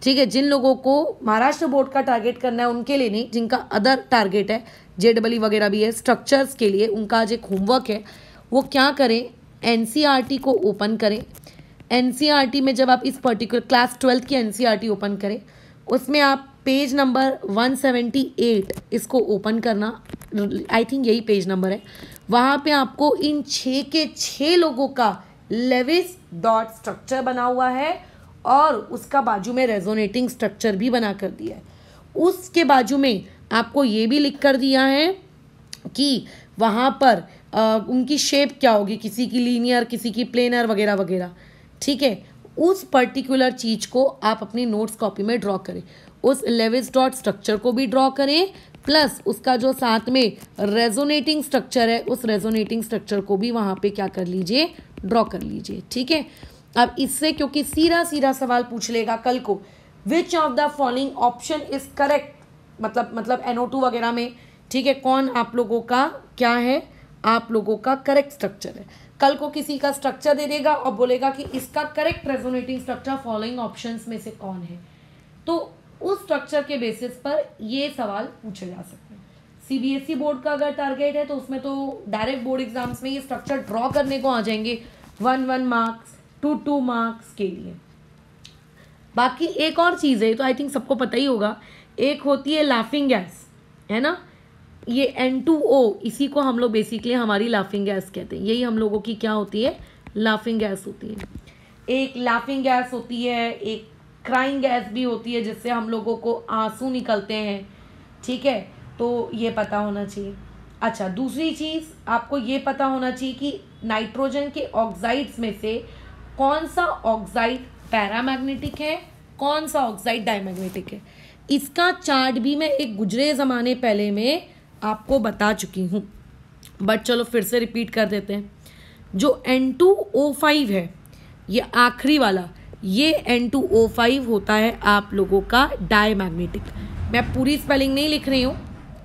ठीक है जिन लोगों को महाराष्ट्र बोर्ड का टारगेट करना है उनके लिए नहीं जिनका अदर टारगेट है जे डबल वगैरह भी है स्ट्रक्चर्स के लिए उनका आज एक होमवर्क है वो क्या करें एन e को ओपन करें एन e में जब आप इस पर्टिकुलर क्लास ट्वेल्थ की एन ओपन e करें उसमें आप पेज नंबर 178 इसको ओपन करना आई थिंक यही पेज नंबर है वहाँ पे आपको इन छः के छः लोगों का लेविस डॉट स्ट्रक्चर बना हुआ है और उसका बाजू में रेजोनेटिंग स्ट्रक्चर भी बना कर दिया है उसके बाजू में आपको ये भी लिख कर दिया है कि वहाँ पर आ, उनकी शेप क्या होगी किसी की लीनियर किसी की प्लेनर वगैरह वगैरह ठीक है उस पर्टिकुलर चीज़ को आप अपनी नोट्स कॉपी में ड्रॉ करें उस लेविस डॉट स्ट्रक्चर को भी ड्रॉ करें प्लस उसका जो साथ में रेजोनेटिंग स्ट्रक्चर है उस रेजोनेटिंग स्ट्रक्चर को भी वहाँ पे क्या कर लीजिए ड्रॉ कर लीजिए ठीक है अब इससे क्योंकि सीधा सीधा सवाल पूछ लेगा कल को which of the following option is correct मतलब मतलब एनओ टू वगैरह में ठीक है कौन आप लोगों का क्या है आप लोगों का करेक्ट स्ट्रक्चर है कल को किसी का स्ट्रक्चर दे देगा और बोलेगा कि इसका correct resonating structure following option में से कौन है तो उस स्ट्रक्चर के बेसिस पर ये सवाल पूछे जा सकते हैं सीबीएसई बोर्ड e का अगर टारगेट है तो उसमें तो डायरेक्ट बोर्ड एग्जाम्स में ये स्ट्रक्चर ड्रॉ करने को आ जाएंगे one one marks two two marks के लिए बाकी एक और चीज़ है तो आई थिंक सबको पता ही होगा एक होती है लाफिंग गैस है ना ये एन टू ओ इसी को हम लोग बेसिकली हमारी लाफिंग गैस कहते हैं यही हम लोगों की क्या होती है लाफिंग गैस होती है एक लाफिंग गैस होती है एक क्राइंग गैस भी होती है जिससे हम लोगों को आंसू निकलते हैं ठीक है तो ये पता होना चाहिए अच्छा दूसरी चीज़ आपको ये पता होना चाहिए कि नाइट्रोजन के ऑक्साइड्स में से कौन सा ऑक्साइड पैरामैग्नेटिक है कौन सा ऑक्साइड डायमैग्नेटिक है इसका चार्ट भी मैं एक गुजरे ज़माने पहले में आपको बता चुकी हूँ बट चलो फिर से रिपीट कर देते हैं जो N2O5 है ये आखिरी वाला ये N2O5 होता है आप लोगों का डायमैग्नेटिक मैं पूरी स्पेलिंग नहीं लिख रही हूँ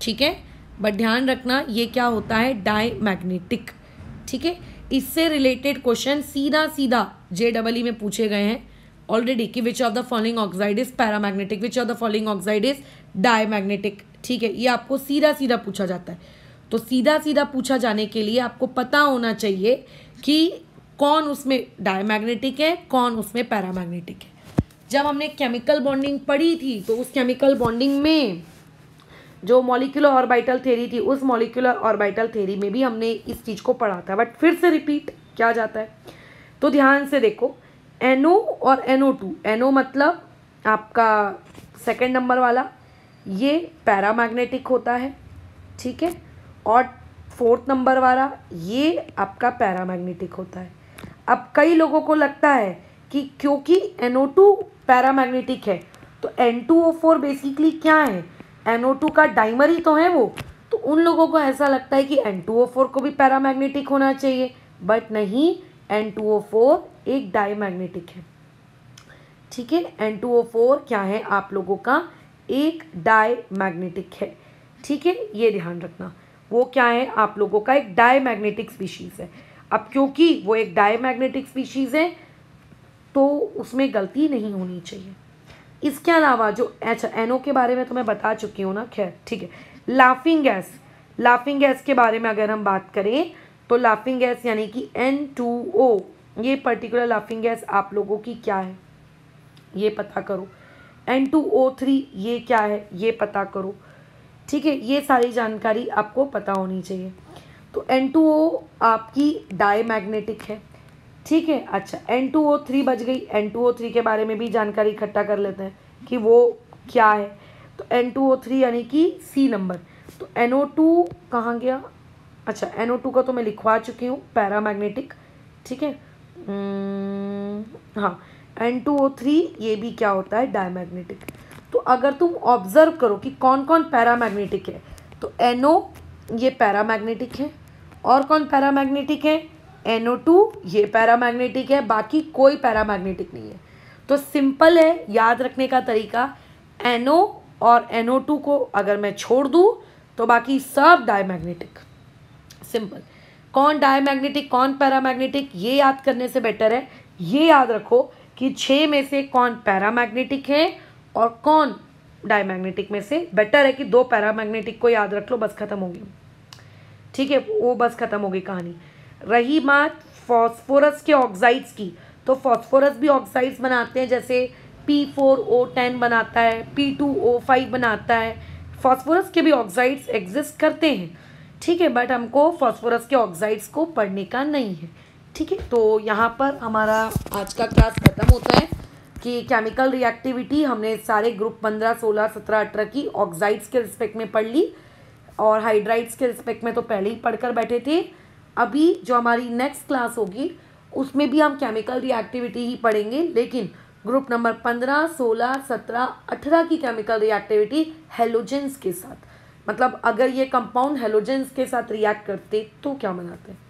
ठीक है बट ध्यान रखना ये क्या होता है डायमैग्नेटिक ठीक है इससे रिलेटेड क्वेश्चन सीधा सीधा जे डबल ई में पूछे गए हैं ऑलरेडी कि which of the following oxide is paramagnetic which of the following oxide is diamagnetic ठीक है ये आपको सीधा सीधा पूछा जाता है तो सीधा सीधा पूछा जाने के लिए आपको पता होना चाहिए कि कौन उसमें डायमैग्नेटिक है कौन उसमें पैरामैग्नेटिक है जब हमने केमिकल बॉन्डिंग पढ़ी थी तो उस केमिकल बॉन्डिंग में जो मॉलिकुलर ऑर्बिटल थेरी थी उस मॉलिकुलर ऑर्बिटल थेरी में भी हमने इस चीज़ को पढ़ा था बट फिर से रिपीट क्या जाता है तो ध्यान से देखो एनओ NO और एनओ टू एनओ मतलब आपका सेकेंड नंबर वाला ये पैरामैग्नेटिक होता है ठीक है और फोर्थ नंबर वाला ये आपका पैरामैग्नेटिक होता है अब कई लोगों को लगता है कि क्योंकि NO2 पैरा है तो N2O4 बेसिकली क्या है NO2 का डाइमर ही तो है वो तो उन लोगों को ऐसा लगता है कि N2O4 को भी पैरामैग्नेटिक होना चाहिए बट नहीं N2O4 एक मैग्नेटिक है ठीक है N2O4 क्या है आप लोगों का एक मैग्नेटिक है ठीक है ये ध्यान रखना वो क्या है आप लोगों का एक मैग्नेटिक स्पीशीज़ है अब क्योंकि वो एक मैग्नेटिक स्पीशीज़ है तो उसमें गलती नहीं होनी चाहिए इसके अलावा जो एच एनओ के बारे में तो मैं बता चुकी हूँ ना खैर ठीक है लाफिंग गैस लाफिंग गैस के बारे में अगर हम बात करें तो लाफिंग गैस यानी कि एन टू ओ ये पर्टिकुलर लाफिंग गैस आप लोगों की क्या है ये पता करो एन टू ओ थ्री ये क्या है ये पता करो ठीक है ये सारी जानकारी आपको पता होनी चाहिए तो एन टू ओ आपकी डाई मैग्नेटिक है ठीक है अच्छा एन टू ओ थ्री बच गई एन टू ओ थ्री के बारे में भी जानकारी इकट्ठा कर लेते हैं कि वो क्या है तो एन टू ओ थ्री यानी कि सी नंबर तो एन ओ टू कहाँ गया अच्छा एन ओ टू का तो मैं लिखवा चुकी हूँ पैरामैग्नेटिक ठीक है हम्म, हाँ एन टू ओ थ्री ये भी क्या होता है डायमैग्नेटिक तो अगर तुम ऑब्जर्व करो कि कौन कौन पैरामैग्नेटिक है तो एन ओ ये पैरामैग्नेटिक है और कौन पैरामैग्नेटिक है NO2 ये पैरामैग्नेटिक है बाकी कोई पैरामैग्नेटिक नहीं है तो सिंपल है याद रखने का तरीका NO और NO2 को अगर मैं छोड़ दूँ तो बाकी सब डायमैग्नेटिक सिंपल कौन डायमैग्नेटिक कौन पैरामैग्नेटिक ये याद करने से बेटर है ये याद रखो कि छः में से कौन पैरामैग्नेटिक है और कौन डायमैग्नेटिक में से बेटर है कि दो पैरामैग्नेटिक को याद रख लो बस खत्म होगी ठीक है वो बस खत्म होगी कहानी रही बात फॉस्फोरस के ऑक्साइड्स की तो फॉस्फोरस भी ऑक्साइड्स बनाते हैं जैसे पी फोर ओ टेन बनाता है पी टू ओ फाइव बनाता है फॉस्फोरस के भी ऑक्साइड्स एग्जिस्ट करते हैं ठीक है बट हमको फॉस्फोरस के ऑक्साइड्स को पढ़ने का नहीं है ठीक है तो यहाँ पर हमारा आज का क्लास ख़त्म होता है कि केमिकल रिएक्टिविटी हमने सारे ग्रुप पंद्रह सोलह सत्रह अठारह की ऑक्साइड्स के रिस्पेक्ट में पढ़ ली और हाइड्राइड्स के रिस्पेक्ट में तो पहले ही पढ़कर बैठे थे अभी जो हमारी नेक्स्ट क्लास होगी उसमें भी हम केमिकल रिएक्टिविटी ही पढ़ेंगे लेकिन ग्रुप नंबर पंद्रह सोलह सत्रह अठारह की केमिकल रिएक्टिविटी हेलोजेंस के साथ मतलब अगर ये कंपाउंड हेलोजेंस के साथ रिएक्ट करते तो क्या बनाते हैं